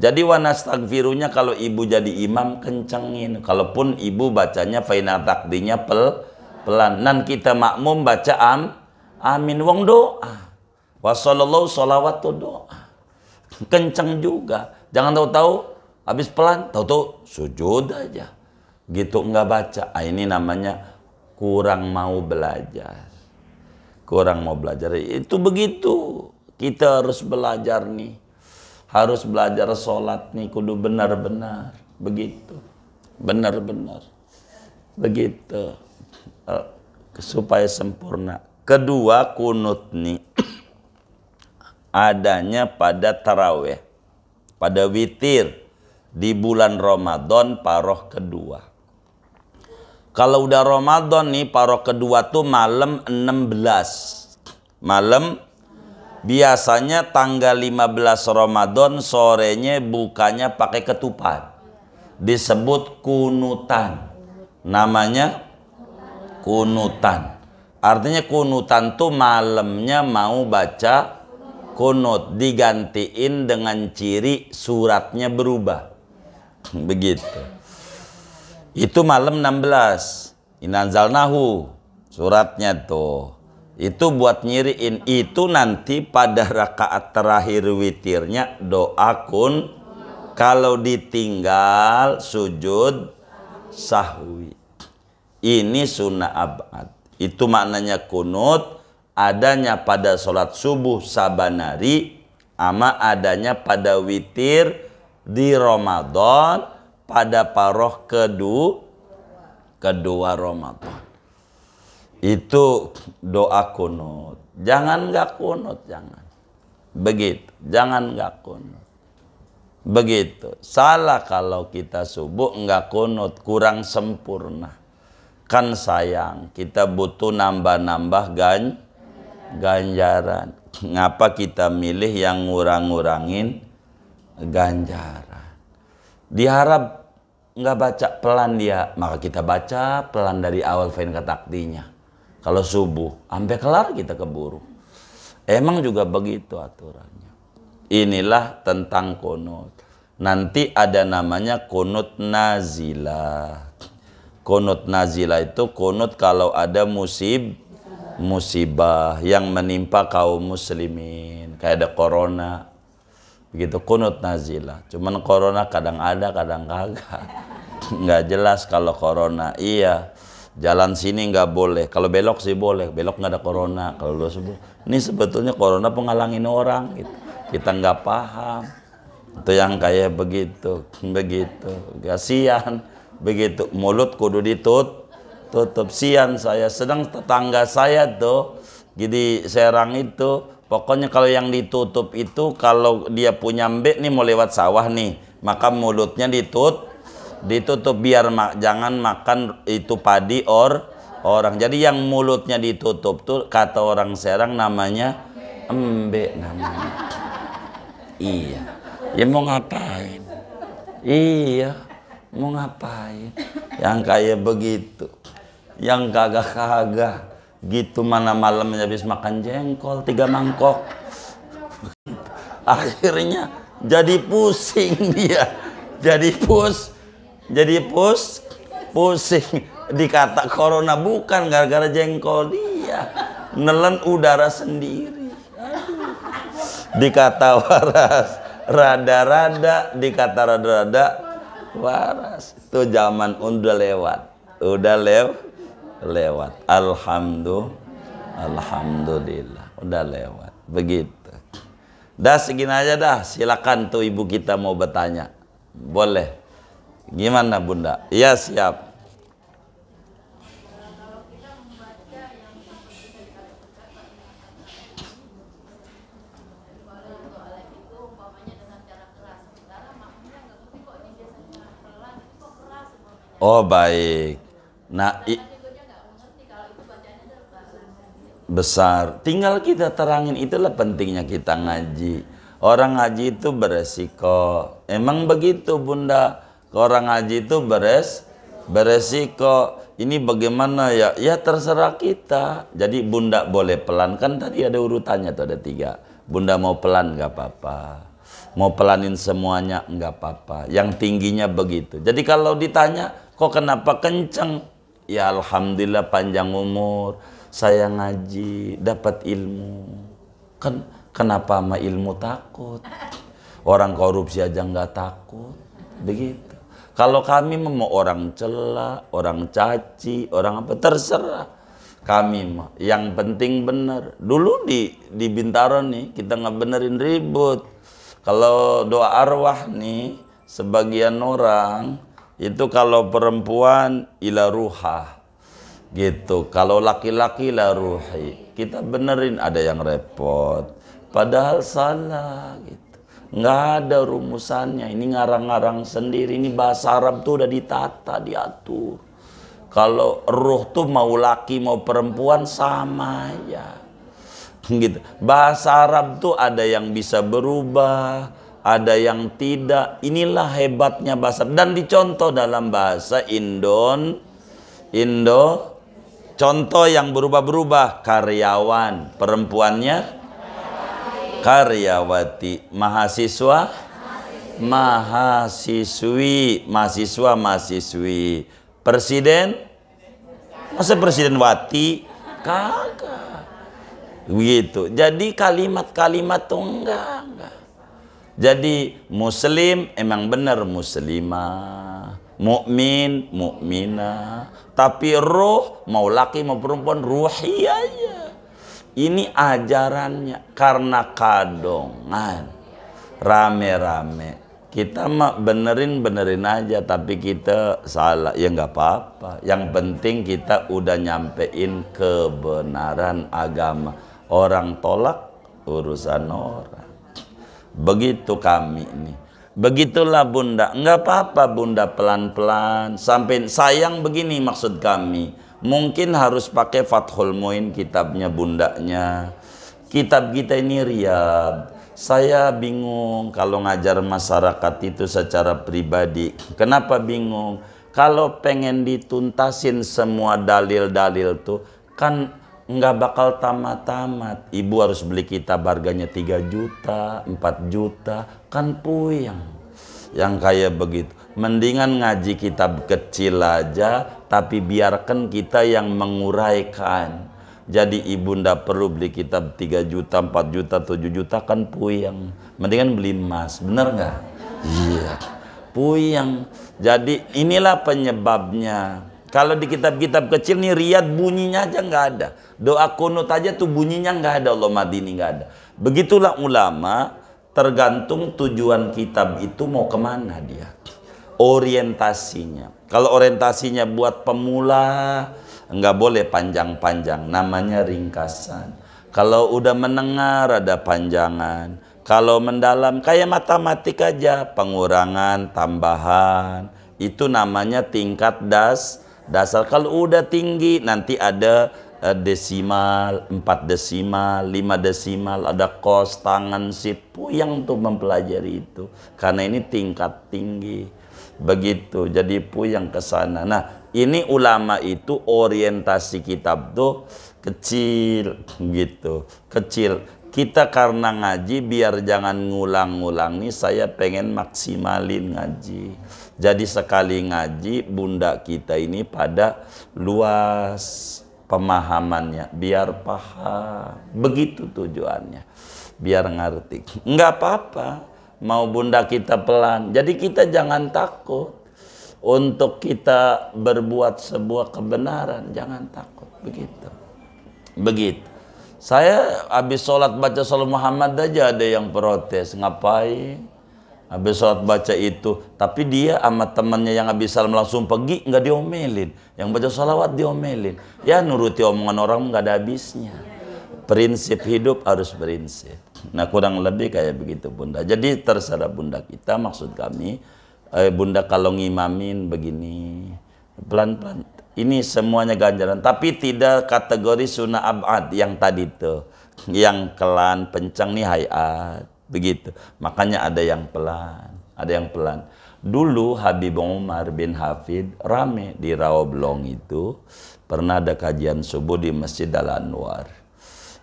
Jadi wanastagfirunya kalau ibu jadi imam kencengin. Kalaupun ibu bacanya faina takdinya pel, pelan. Nan kita makmum baca am, amin. Wong doa. Wassalamualaikum salawat doa. Kencang juga. Jangan tahu-tahu habis pelan, tahu-tahu sujud aja. Gitu nggak baca. Ah, ini namanya kurang mau belajar. Kurang mau belajar. Itu begitu. Kita harus belajar nih. Harus belajar sholat nih. Kudu benar-benar. Begitu. Benar-benar. Begitu. Eh, supaya sempurna. Kedua kunut nih. [CLEARS THROAT] adanya pada taraweh, pada witir di bulan Ramadan paroh kedua. Kalau udah Ramadan nih paroh kedua tuh malam 16. Malam biasanya tanggal 15 Ramadan sorenya bukanya pakai ketupat. Disebut kunutan. Namanya kunutan. Artinya kunutan tuh malamnya mau baca kunut digantiin dengan ciri suratnya berubah. [LAUGHS] Begitu. Itu malam 16. Inanzalnahu suratnya tuh. Itu buat nyiriin. Itu nanti pada rakaat terakhir witirnya doa kun. Kalau ditinggal sujud sahwi. Ini sunnah abad. Itu maknanya kunut adanya pada sholat subuh sabanari ama adanya pada witir di Ramadan pada paroh kedua kedua Ramadan itu doa kunut jangan nggak kunut jangan begitu jangan nggak kunut begitu salah kalau kita subuh nggak kunut kurang sempurna kan sayang kita butuh nambah-nambah ganj ganjaran. Ngapa kita milih yang ngurang-ngurangin ganjaran? Diharap nggak baca pelan dia, maka kita baca pelan dari awal fain taktinya. Kalau subuh, sampai kelar kita keburu. Emang juga begitu aturannya. Inilah tentang konot. Nanti ada namanya konot nazila. Konot nazila itu konot kalau ada musib musibah yang menimpa kaum muslimin kayak ada corona begitu kunut nazila cuman corona kadang ada kadang kagak [LAUGHS] nggak jelas kalau corona iya jalan sini nggak boleh kalau belok sih boleh belok nggak ada corona kalau lu sebut ini sebetulnya corona penghalangin orang gitu. kita nggak paham itu yang kayak begitu [LAUGHS] begitu kasihan begitu mulut kudu ditutup tutup siang saya sedang tetangga saya tuh jadi Serang itu pokoknya kalau yang ditutup itu kalau dia punya mbek nih mau lewat sawah nih maka mulutnya ditut ditutup biar ma jangan makan itu padi or orang jadi yang mulutnya ditutup tuh kata orang Serang namanya mbek namanya iya ya mau ngapain iya mau ngapain yang kayak begitu yang gagah-gagah gitu mana malamnya habis makan jengkol tiga mangkok akhirnya jadi pusing dia jadi pus jadi pus pusing dikata corona bukan gara-gara jengkol dia nelen udara sendiri dikata waras rada-rada dikata rada-rada waras itu zaman udah lewat udah lewat lewat. Alhamdulillah. Alhamdulillah. Udah lewat. Begitu. Dah segini aja dah. Silakan tuh ibu kita mau bertanya. Boleh. Gimana bunda? Iya siap. Oh baik. Nah, besar. Tinggal kita terangin itulah pentingnya kita ngaji. Orang ngaji itu beresiko. Emang begitu Bunda. Orang ngaji itu beres beresiko. Ini bagaimana ya? Ya terserah kita. Jadi Bunda boleh pelan kan tadi ada urutannya tuh ada tiga. Bunda mau pelan nggak apa-apa. Mau pelanin semuanya nggak apa-apa. Yang tingginya begitu. Jadi kalau ditanya kok kenapa kenceng? Ya alhamdulillah panjang umur saya ngaji dapat ilmu kan kenapa sama ilmu takut orang korupsi aja nggak takut begitu kalau kami mau orang cela orang caci orang apa terserah kami mah yang penting benar dulu di di Bintaro nih kita nggak benerin ribut kalau doa arwah nih sebagian orang itu kalau perempuan ila ruhah gitu kalau laki-laki la ruhi kita benerin ada yang repot padahal salah gitu nggak ada rumusannya ini ngarang-ngarang sendiri ini bahasa Arab tuh udah ditata diatur kalau ruh tuh mau laki mau perempuan sama ya gitu bahasa Arab tuh ada yang bisa berubah ada yang tidak inilah hebatnya bahasa dan dicontoh dalam bahasa Indon Indo Contoh yang berubah-berubah, karyawan, perempuannya karyawati, mahasiswa mahasiswi, mahasiswa mahasiswi, presiden masa presiden wati kagak begitu jadi kalimat-kalimat tuh enggak enggak jadi muslim emang benar muslimah mukmin, mukmina. Tapi roh mau laki mau perempuan ruhiyahnya. Ini ajarannya karena kadongan rame-rame. Kita mah benerin-benerin aja tapi kita salah ya nggak apa-apa. Yang penting kita udah nyampein kebenaran agama. Orang tolak urusan orang. Begitu kami ini. Begitulah bunda, enggak apa-apa bunda pelan-pelan. Sampai sayang begini maksud kami. Mungkin harus pakai Fathul Muin kitabnya bundanya. Kitab kita ini riab. Saya bingung kalau ngajar masyarakat itu secara pribadi. Kenapa bingung? Kalau pengen dituntasin semua dalil-dalil tuh kan nggak bakal tamat-tamat. Ibu harus beli kitab harganya 3 juta, 4 juta, kan puyeng yang kayak begitu mendingan ngaji kitab kecil aja tapi biarkan kita yang menguraikan jadi ibu ibunda perlu beli kitab 3 juta 4 juta 7 juta kan puyeng mendingan beli emas bener nggak iya yeah. puyeng jadi inilah penyebabnya kalau di kitab-kitab kecil nih riad bunyinya aja nggak ada. Doa kunut aja tuh bunyinya nggak ada. Allah madini nggak ada. Begitulah ulama tergantung tujuan kitab itu mau kemana dia orientasinya kalau orientasinya buat pemula nggak boleh panjang-panjang namanya ringkasan kalau udah menengar ada panjangan kalau mendalam kayak matematik aja pengurangan tambahan itu namanya tingkat das dasar kalau udah tinggi nanti ada Eh, desimal, empat desimal, lima desimal, ada kos, tangan, sit, yang untuk mempelajari itu. Karena ini tingkat tinggi. Begitu, jadi puyang ke sana. Nah, ini ulama itu orientasi kitab tuh kecil gitu, kecil. Kita karena ngaji biar jangan ngulang-ngulang nih saya pengen maksimalin ngaji. Jadi sekali ngaji bunda kita ini pada luas pemahamannya, biar paham. Begitu tujuannya, biar ngerti. Enggak apa-apa, mau bunda kita pelan. Jadi kita jangan takut untuk kita berbuat sebuah kebenaran, jangan takut. Begitu. Begitu. Saya habis sholat baca sholat Muhammad aja ada yang protes. Ngapain? habis sholat baca itu tapi dia sama temannya yang habis salam langsung pergi nggak diomelin yang baca sholawat diomelin ya nuruti omongan orang nggak ada habisnya prinsip hidup harus prinsip nah kurang lebih kayak begitu bunda jadi terserah bunda kita maksud kami eh, bunda kalau ngimamin begini pelan-pelan ini semuanya ganjaran tapi tidak kategori sunnah abad yang tadi tuh yang kelan pencang nih hayat Begitu. Makanya ada yang pelan, ada yang pelan. Dulu Habib Umar bin Hafid rame di Rawablong itu pernah ada kajian subuh di Masjid Al Anwar.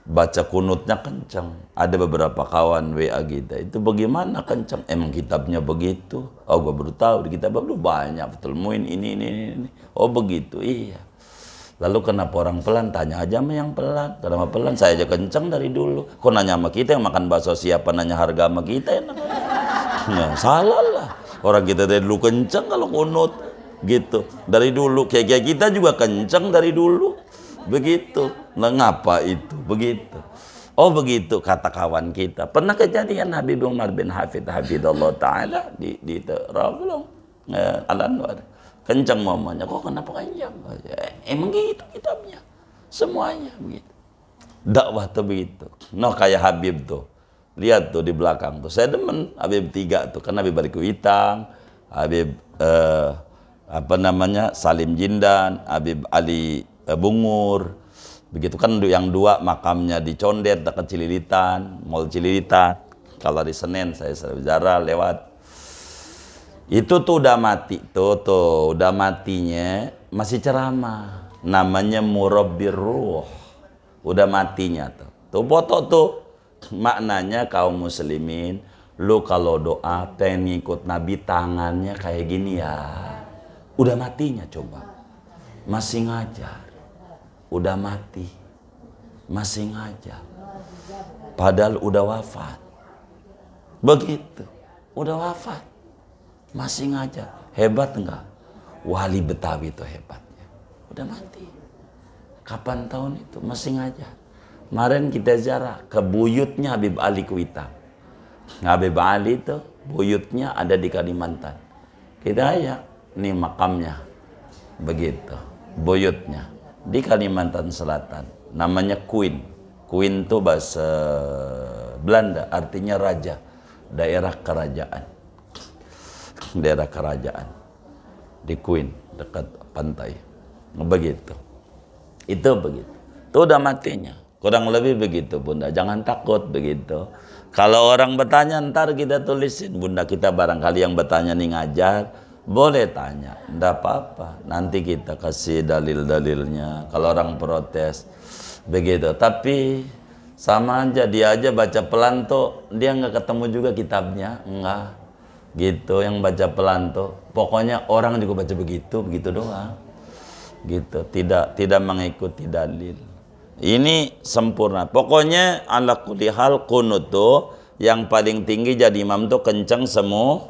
Baca kunutnya kencang. Ada beberapa kawan WA kita. Itu bagaimana kencang? Emang kitabnya begitu? Oh, gue baru tahu di kitab lu banyak betul muin ini ini ini. Oh, begitu. Iya. Lalu kenapa orang pelan? Tanya aja sama yang pelan. Kenapa pelan? Saya aja kenceng dari dulu. Kok nanya sama kita yang makan bakso siapa nanya harga sama kita enak. [LAUGHS] Ya, salah lah. Orang kita dari dulu kenceng kalau kunut. Gitu. Dari dulu. Kayak-kayak kita juga kenceng dari dulu. Begitu. Nah, ngapa itu? Begitu. Oh begitu kata kawan kita. Pernah kejadian Habib Umar bin Hafid Habibullah Ta'ala di, di belum? Eh, Al-Anwar kencang mamanya kok kenapa kencang emang gitu kitabnya semuanya begitu dakwah tuh begitu No kayak Habib tuh lihat tuh di belakang tuh saya demen Habib tiga tuh karena Habib Bariku Hitam Habib eh, apa namanya Salim Jindan Habib Ali eh, Bungur begitu kan yang dua makamnya di Condet dekat Cililitan Mall Cililitan kalau di Senin saya bicara lewat itu tuh udah mati, tuh tuh udah matinya masih ceramah. Namanya murabbir ruh. Udah matinya tuh. Tuh foto tuh maknanya kaum muslimin lu kalau doa pengen ngikut nabi tangannya kayak gini ya udah matinya coba masih ngajar udah mati masih ngajar padahal udah wafat begitu udah wafat masing aja Hebat enggak? Wali Betawi itu hebatnya. Udah mati. Kapan tahun itu? masing aja Kemarin kita ziarah ke buyutnya Habib Ali kuita Habib Ali itu buyutnya ada di Kalimantan. Kita ya, ini makamnya. Begitu, buyutnya. Di Kalimantan Selatan. Namanya Queen. Queen itu bahasa Belanda, artinya raja. Daerah kerajaan daerah kerajaan di Queen dekat pantai begitu itu begitu itu udah matinya kurang lebih begitu bunda jangan takut begitu kalau orang bertanya ntar kita tulisin bunda kita barangkali yang bertanya nih ngajar boleh tanya ndak apa-apa nanti kita kasih dalil-dalilnya kalau orang protes begitu tapi sama aja dia aja baca pelan tuh dia nggak ketemu juga kitabnya enggak gitu yang baca pelan tuh pokoknya orang juga baca begitu begitu doang gitu tidak tidak mengikuti dalil ini sempurna pokoknya ala kulihal kunut tuh yang paling tinggi jadi imam tuh kenceng semua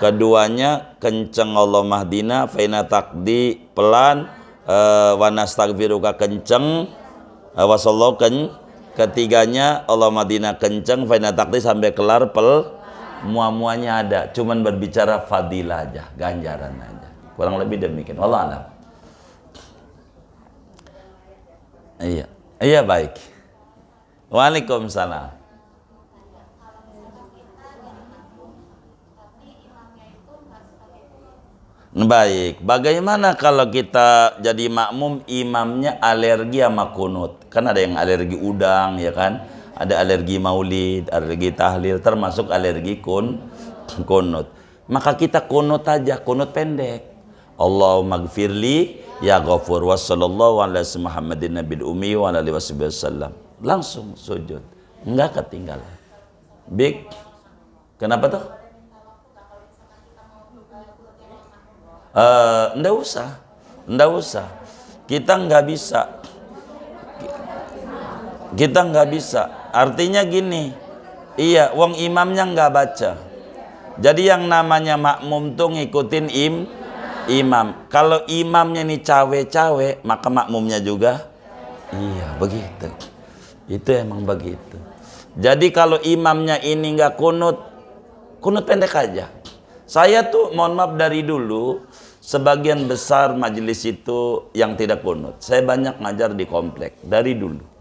keduanya kenceng Allah mahdina faina takdi pelan uh, eh, wanastagfiruka kenceng uh, eh, wasallahu ketiganya Allah mahdina kenceng faina takdi sampai kelar pel muamuanya ada, cuman berbicara fadilah aja, ganjaran aja. Kurang lebih demikian. Wallah alam. Iya. Iya baik. Waalaikumsalam. Baik, bagaimana kalau kita jadi makmum imamnya alergi sama kunut? Kan ada yang alergi udang ya kan? ada alergi maulid, alergi tahlil, termasuk alergi kun, kunut. Maka kita kunut aja, kunut pendek. Allahumma gfirli ya ghafur wa sallallahu alaihi Muhammadin nabil umi wa alaihi wasallam. Langsung sujud. Enggak ketinggalan. Big. Kenapa tuh? Eh, uh, usah. Enggak usah. Kita enggak bisa kita nggak bisa. Artinya gini, iya, wong imamnya nggak baca. Jadi yang namanya makmum tuh ngikutin im, imam. Kalau imamnya ini cawe-cawe, maka makmumnya juga. Iya, begitu. Itu emang begitu. Jadi kalau imamnya ini nggak kunut, kunut pendek aja. Saya tuh mohon maaf dari dulu, sebagian besar majelis itu yang tidak kunut. Saya banyak ngajar di komplek dari dulu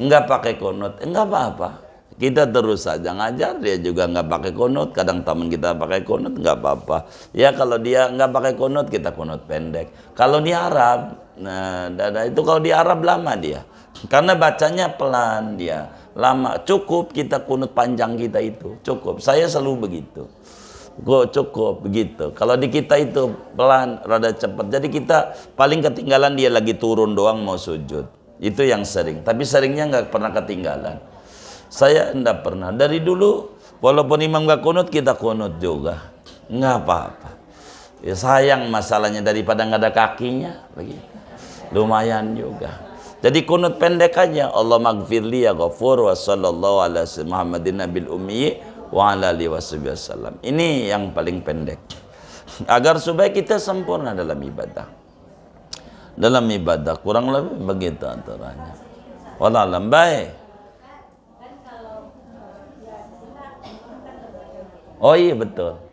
nggak pakai konot, nggak apa-apa. Kita terus saja ngajar, dia juga nggak pakai konot. Kadang teman kita pakai konot, nggak apa-apa. Ya kalau dia nggak pakai konot, kita konot pendek. Kalau di Arab, nah dada nah, nah, itu kalau di Arab lama dia. Karena bacanya pelan dia, lama. Cukup kita kunut panjang kita itu, cukup. Saya selalu begitu gue cukup begitu. Kalau di kita itu pelan, rada cepat. Jadi kita paling ketinggalan dia lagi turun doang mau sujud. Itu yang sering. Tapi seringnya nggak pernah ketinggalan. Saya enggak pernah. Dari dulu, walaupun imam nggak kunut, kita kunut juga. Nggak apa-apa. Ya, sayang masalahnya daripada nggak ada kakinya. Lumayan juga. Jadi kunut pendek aja. Allah magfirli ya ghafur wa sallallahu ala Muhammadin nabil ummi wa ala alihi wasallam. Ini yang paling pendek. Agar supaya kita sempurna dalam ibadah dalam ibadah kurang lebih begitu aturannya walau lambai baik oh iya betul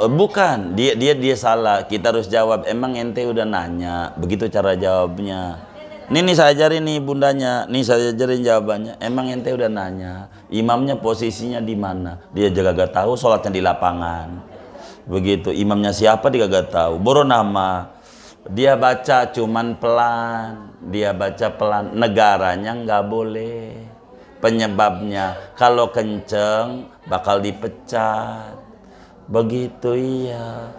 Eh, bukan dia dia dia salah kita harus jawab emang ente udah nanya begitu cara jawabnya nih nih saya ajarin nih bundanya nih saya ajarin jawabannya emang ente udah nanya imamnya posisinya di mana dia jaga gak tahu sholatnya di lapangan begitu imamnya siapa dia gak tahu boro nama dia baca cuman pelan dia baca pelan negaranya nggak boleh penyebabnya kalau kenceng bakal dipecat begitu iya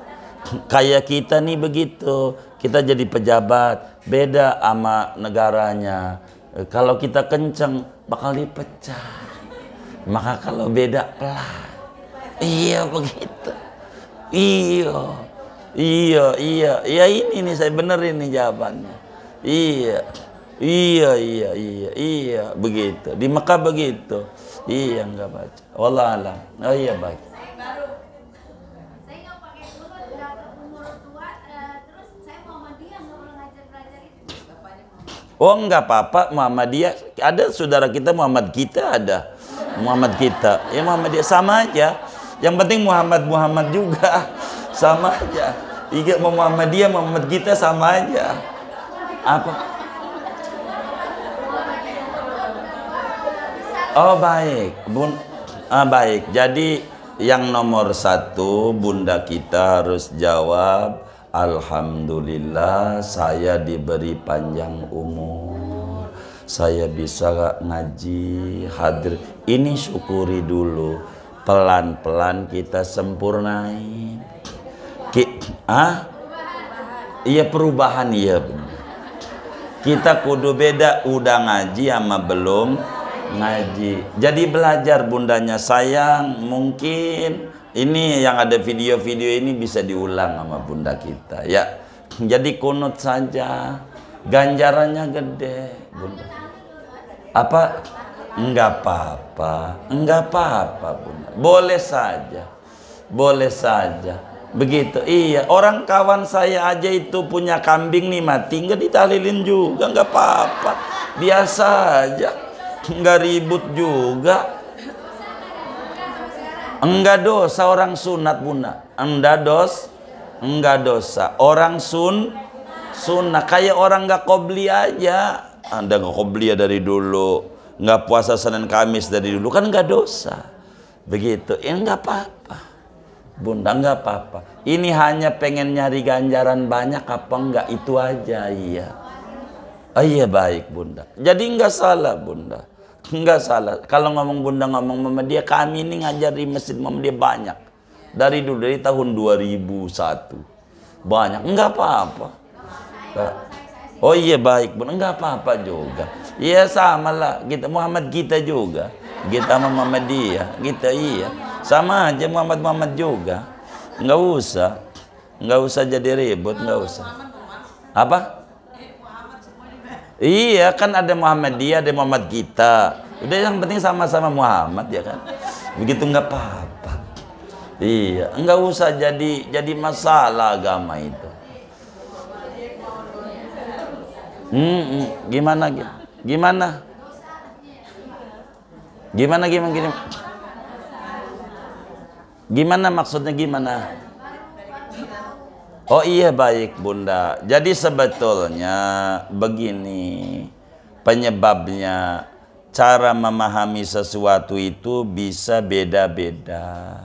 kayak kita nih begitu kita jadi pejabat beda sama negaranya kalau kita kenceng bakal dipecah maka kalau beda pelan iya begitu iya iya iya iya ini nih saya benerin nih jawabannya iya iya iya iya iya begitu di Mekah begitu iya enggak baca wallah alam oh iya baik Oh enggak apa-apa Muhammadiyah. Ada saudara kita Muhammad kita ada. Muhammad kita. Ya Muhammad Muhammadiyah sama aja. Yang penting Muhammad Muhammad juga. Sama aja. Muhammad dia Muhammad kita sama aja. Apa? Oh baik. Bun ah, baik. Jadi yang nomor satu bunda kita harus jawab Alhamdulillah saya diberi panjang umur saya bisa ngaji hadir ini syukuri dulu pelan-pelan kita sempurnai Ki, ah iya perubahan iya benar kita kudu beda udah ngaji sama belum ngaji jadi belajar bundanya sayang mungkin ini yang ada video-video ini bisa diulang sama bunda kita. Ya, jadi kunut saja. Ganjarannya gede, bunda. Apa? Enggak apa-apa. Enggak apa-apa, bunda. Boleh saja. Boleh saja. Begitu, iya. Orang kawan saya aja itu punya kambing nih mati, nggak ditahlilin juga, enggak apa-apa. Biasa aja, enggak ribut juga. Enggak dosa orang sunat bunda. Enggak dos, enggak dosa. Orang sun, sunat Kayak orang nggak kobli aja. Anda nggak kobli ya dari dulu. enggak puasa Senin Kamis dari dulu kan enggak dosa. Begitu. Ya enggak apa-apa. Bunda enggak apa-apa. Ini hanya pengen nyari ganjaran banyak apa enggak itu aja iya. Oh, iya baik bunda. Jadi enggak salah bunda. Enggak salah. Kalau ngomong bunda ngomong dia kami ini ngajar di masjid dia banyak. Dari dulu, dari tahun 2001. Banyak. Enggak apa-apa. Oh iya baik benar enggak apa-apa juga. Iya sama lah, kita Muhammad kita juga. Kita sama dia. kita iya. Sama aja Muhammad Muhammad juga. Enggak usah. Enggak usah jadi ribut, enggak usah. Apa? Iya kan ada Muhammad dia ada Muhammad kita. Udah yang penting sama-sama Muhammad ya kan. Begitu nggak apa-apa. Iya, nggak usah jadi jadi masalah agama itu. Hmm, hmm. gimana gimana? Gimana gimana gimana? Gimana maksudnya gimana? Oh iya baik Bunda. Jadi sebetulnya begini penyebabnya cara memahami sesuatu itu bisa beda-beda.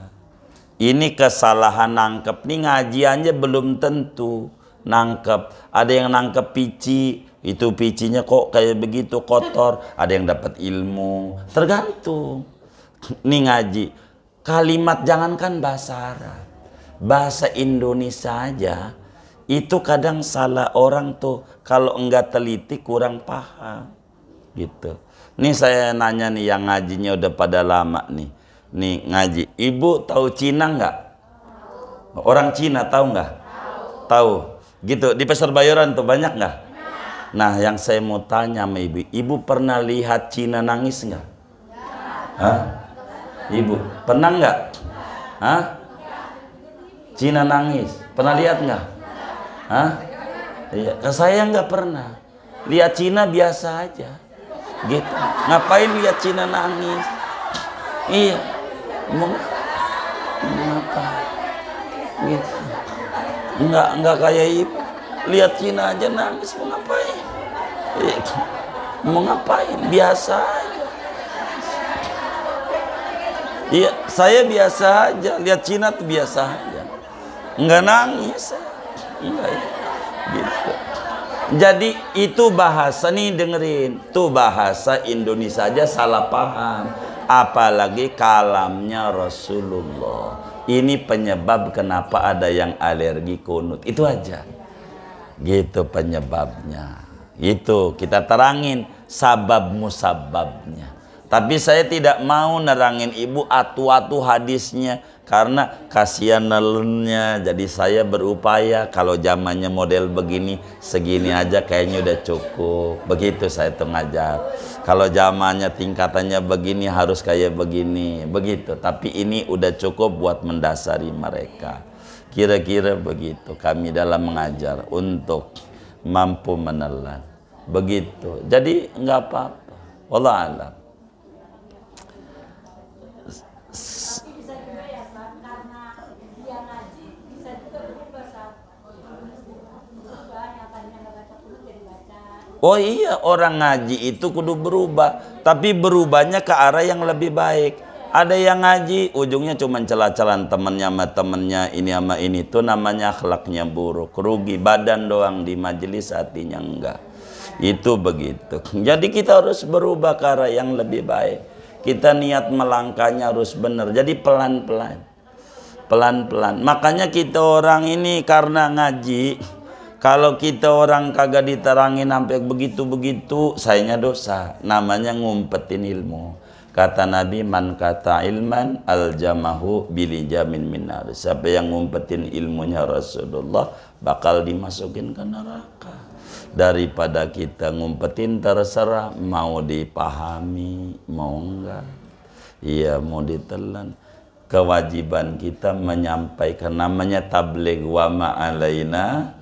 Ini kesalahan nangkep. Nih ngajiannya belum tentu nangkep. Ada yang nangkep pici, itu picinya kok kayak begitu kotor. Ada yang dapat ilmu, tergantung. Ini ngaji. Kalimat jangankan bahasa Arab bahasa Indonesia aja itu kadang salah orang tuh kalau enggak teliti kurang paham gitu. Nih saya nanya nih yang ngajinya udah pada lama nih. Nih ngaji. Ibu tahu Cina nggak? Orang Cina tahu enggak? Tahu. Gitu. Di Pasar Bayoran tuh banyak enggak? Nah, yang saya mau tanya sama ibu, ibu pernah lihat Cina nangis nggak? Hah? Ibu pernah enggak? Hah? Cina nangis. Pernah lihat nggak? Hah? Iya, ke Saya nggak pernah. Lihat Cina biasa aja. Gitu. Ngapain lihat Cina nangis? Iya. Mau Gitu. Nggak nggak kayak ibu. Lihat Cina aja nangis mau ngapain? Gitu. Mau ngapain? Biasa aja. Iya, saya biasa aja. Lihat Cina tuh biasa aja nggak nangis iya, iya gitu jadi itu bahasa nih dengerin tuh bahasa Indonesia aja salah paham apalagi kalamnya Rasulullah ini penyebab kenapa ada yang alergi kunut itu aja gitu penyebabnya itu kita terangin sababmu sababnya. tapi saya tidak mau nerangin ibu atu-atu hadisnya karena kasihan nelennya jadi saya berupaya kalau zamannya model begini segini aja kayaknya udah cukup begitu saya tuh ngajar kalau zamannya tingkatannya begini harus kayak begini begitu tapi ini udah cukup buat mendasari mereka kira-kira begitu kami dalam mengajar untuk mampu menelan begitu jadi nggak apa-apa Allah alam Oh iya orang ngaji itu kudu berubah, tapi berubahnya ke arah yang lebih baik. Ada yang ngaji ujungnya cuma celah-celan temennya sama temennya ini sama ini itu namanya akhlaknya buruk, rugi badan doang di majelis hatinya enggak. Itu begitu. Jadi kita harus berubah ke arah yang lebih baik. Kita niat melangkahnya harus benar. Jadi pelan-pelan. Pelan-pelan. Makanya kita orang ini karena ngaji kalau kita orang kagak diterangin sampai begitu-begitu, sayangnya dosa. Namanya ngumpetin ilmu. Kata Nabi, man kata ilman al jamahu bili jamin minar. Siapa yang ngumpetin ilmunya Rasulullah bakal dimasukin ke neraka. Daripada kita ngumpetin terserah mau dipahami, mau enggak. Iya, mau ditelan kewajiban kita menyampaikan namanya tabligh wa ma'alaina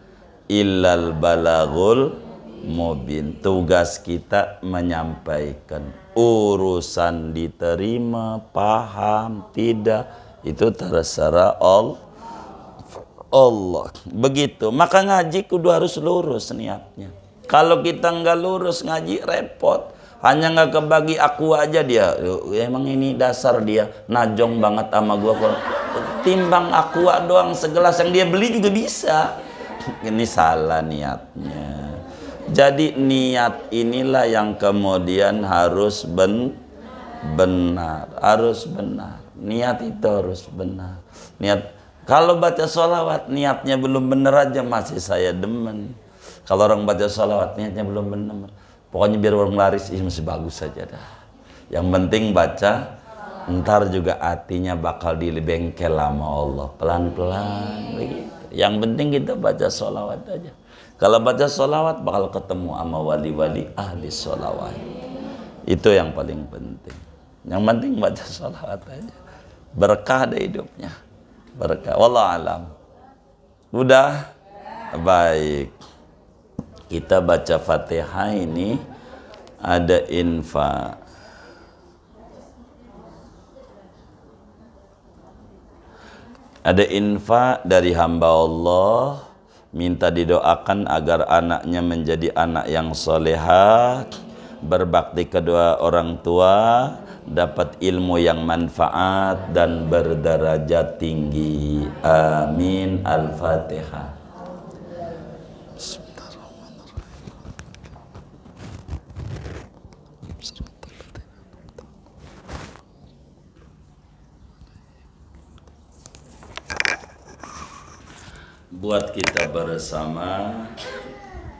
illal balagul mubin tugas kita menyampaikan urusan diterima paham tidak itu terserah all Allah begitu maka ngaji kudu harus lurus niatnya kalau kita nggak lurus ngaji repot hanya nggak kebagi aku aja dia emang ini dasar dia najong banget sama gua timbang aku doang segelas yang dia beli juga bisa ini salah niatnya. Jadi niat inilah yang kemudian harus ben benar, harus benar. Niat itu harus benar. Niat kalau baca sholawat niatnya belum benar aja masih saya demen. Kalau orang baca sholawat niatnya belum benar, pokoknya biar orang laris ini masih bagus saja dah. Yang penting baca, ntar juga hatinya bakal dilibengkel sama Allah pelan-pelan begitu. Yang penting kita baca sholawat aja. Kalau baca sholawat bakal ketemu sama wali-wali ahli sholawat. Itu yang paling penting. Yang penting baca sholawat aja. Berkah ada hidupnya. Berkah. Wallah alam. Udah? Baik. Kita baca fatihah ini ada infak Ada infak dari hamba Allah minta didoakan agar anaknya menjadi anak yang solehah berbakti kedua orang tua, dapat ilmu yang manfaat dan berderajat tinggi. Amin. Al-Fatihah. buat kita bersama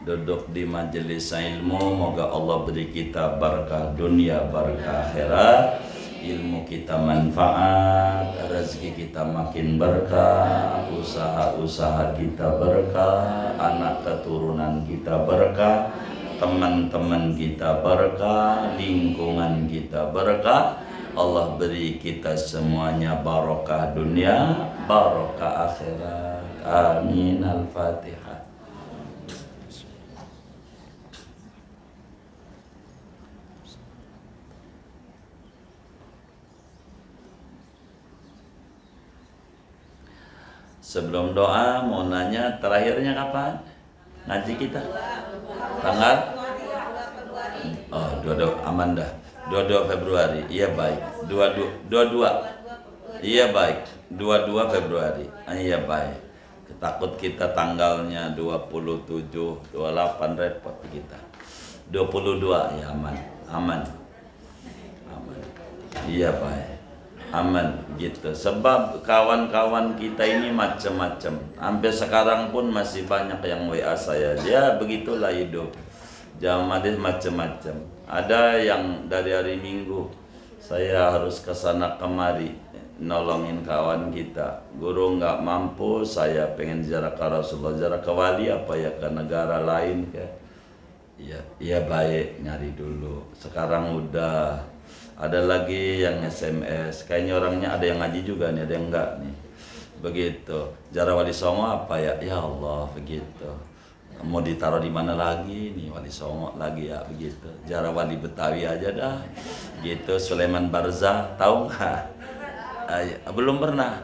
duduk di majelis ilmu moga Allah beri kita berkah dunia berkah akhirat ilmu kita manfaat rezeki kita makin berkah usaha-usaha kita berkah anak keturunan kita berkah teman-teman kita berkah lingkungan kita berkah Allah beri kita semuanya barokah dunia barokah akhirat Amin. Al-Fatihah. Sebelum doa mau nanya terakhirnya kapan? Ngaji kita? Tanggal? Oh, 22 Amanda. 22 Februari. Iya baik. 22 22. Iya baik. 22 Februari. Ah, iya baik. Takut kita tanggalnya 27, 28 repot kita. 22 ya aman, aman. Aman. Iya, Pak aman gitu sebab kawan-kawan kita ini macam-macam sampai sekarang pun masih banyak yang WA saya ya begitulah hidup jamaah macam-macam ada yang dari hari Minggu saya harus ke sana kemari nolongin kawan kita guru nggak mampu saya pengen jarak ke Rasulullah ziarah ke wali apa ya ke negara lain ke ya? iya iya baik nyari dulu sekarang udah ada lagi yang SMS kayaknya orangnya ada yang ngaji juga nih ada yang enggak nih begitu jarak wali songo apa ya ya Allah begitu mau ditaruh di mana lagi nih wali songo lagi ya begitu jarak wali betawi aja dah gitu Sulaiman Barza tahu nggak Ayah, belum pernah.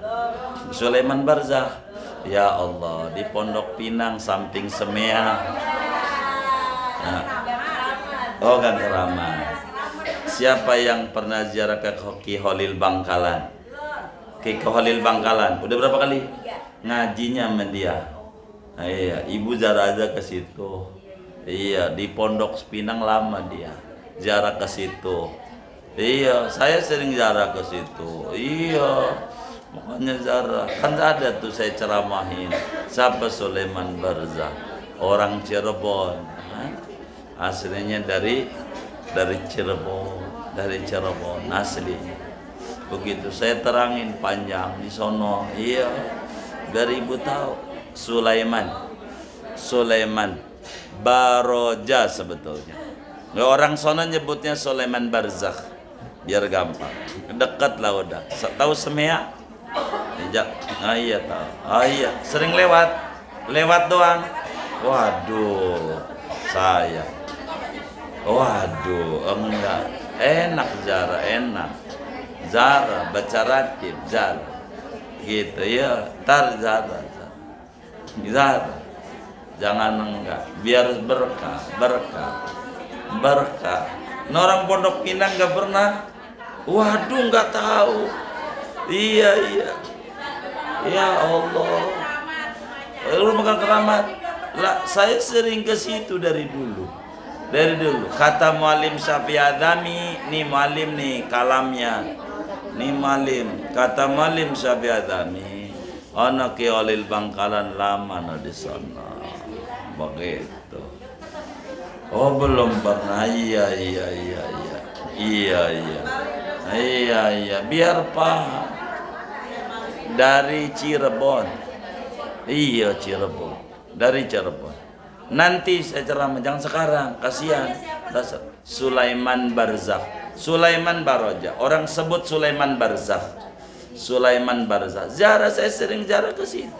Sulaiman Barzah. Ya Allah, di Pondok Pinang samping Semea. Nah. Oh, kan keramat. Siapa yang pernah ziarah ke Ki Holil Bangkalan? Ki Holil Bangkalan. Udah berapa kali? Ngajinya sama dia. Nah, iya, Ibu aja ke situ. Iya, di Pondok Pinang lama dia. Ziarah ke situ Iya, saya sering jarak ke situ. Iya, makanya jarak Kan ada tuh saya ceramahin. Siapa Sulaiman Barzah? Orang Cirebon. Aslinya dari dari Cirebon, dari Cirebon asli. Begitu saya terangin panjang di sono. Iya, dari ibu tahu Sulaiman. Sulaiman Baroja sebetulnya. Ya, orang sono nyebutnya Sulaiman Barzakh biar gampang dekat lah udah tahu semea Ijak. Ah iya tahu. Ah iya, sering lewat. Lewat doang. Waduh. Saya. Waduh, enggak. Enak Zara, enak. Zara baca rakib Zara. Gitu ya, tar Zara. Zara. Jangan enggak, biar berkah, berkah. Berkah. orang pondok pinang enggak pernah Waduh nggak tahu. Iya iya. Ya Allah. Lu makan keramat. Lah, saya sering ke situ dari dulu. Dari dulu. Kata Mualim Syafi Adami, nih Mualim nih kalamnya. Nih Mualim. Kata Mualim Syafi Adami, anak olil bangkalan lama no di sana. Begitu. Oh belum pernah. Iya iya iya iya. Iya iya. Iya iya biar paham dari Cirebon. Iya Cirebon dari Cirebon. Nanti saya ceramah jangan sekarang kasihan. Sulaiman Barzakh. Sulaiman Baroja. Orang sebut Sulaiman Barzakh. Sulaiman Barzakh. Zara saya sering zara ke situ.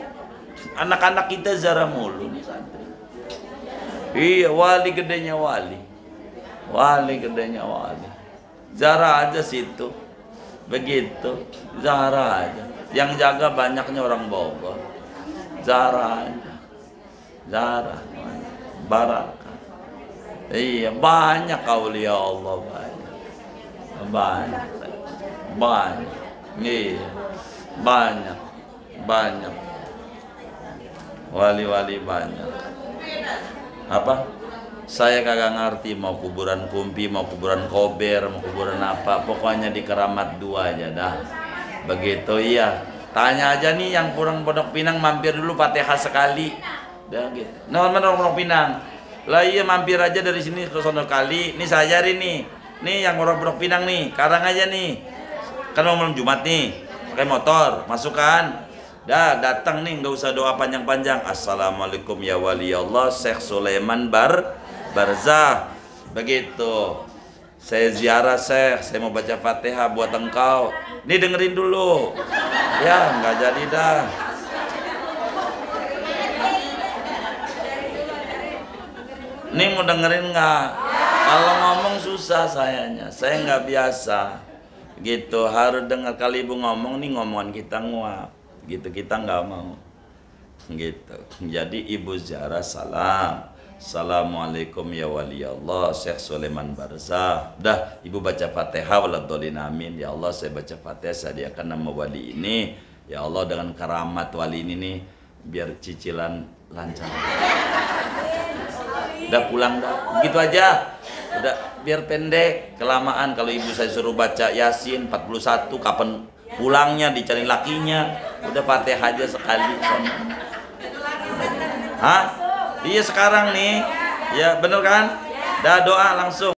Anak-anak kita zara mulu Iya wali gedenya wali. Wali gedenya wali. Zara aja situ. Begitu. Zara aja. Yang jaga banyaknya orang Bogor. Zara aja. Zara. Barakah. Iya, banyak kaulia Allah banyak. Banyak. Banyak. Iya. Banyak. Banyak. Wali-wali banyak. Apa? saya kagak ngerti mau kuburan kumpi, mau kuburan kober, mau kuburan apa, pokoknya di keramat dua aja dah. Begitu iya. Tanya aja nih yang kurang Pondok Pinang mampir dulu Fatihah sekali. Dah gitu. Nah, mana Pondok Pinang? Lah iya mampir aja dari sini ke sono kali. Nih saya ajarin nih. Nih yang orang Pondok Pinang nih, karang aja nih. Kan mau malam Jumat nih. Pakai motor, masukkan. Dah datang nih nggak usah doa panjang-panjang. Assalamualaikum ya wali Allah Syekh Sulaiman Bar barzah begitu saya ziarah saya, saya mau baca Fatihah buat engkau. ini dengerin dulu. Ya, nggak jadi dah. ini mau dengerin nggak? Kalau ngomong susah sayanya, saya nggak biasa. Gitu, harus dengar kali ibu ngomong nih ngomongan kita nguap. Gitu kita nggak mau. Gitu. Jadi ibu ziarah salam Assalamualaikum ya wali Allah Syekh Soleman Barzah Dah ibu baca fatihah waladolin amin Ya Allah saya baca fatihah saya akan nama wali ini Ya Allah dengan keramat wali ini nih Biar cicilan lancar Udah pulang dah Begitu aja Udah biar pendek Kelamaan kalau ibu saya suruh baca Yasin 41 Kapan pulangnya dicari lakinya Udah fatihah aja sekali Hah? Iya sekarang nih. Ya bener kan? Dah doa langsung.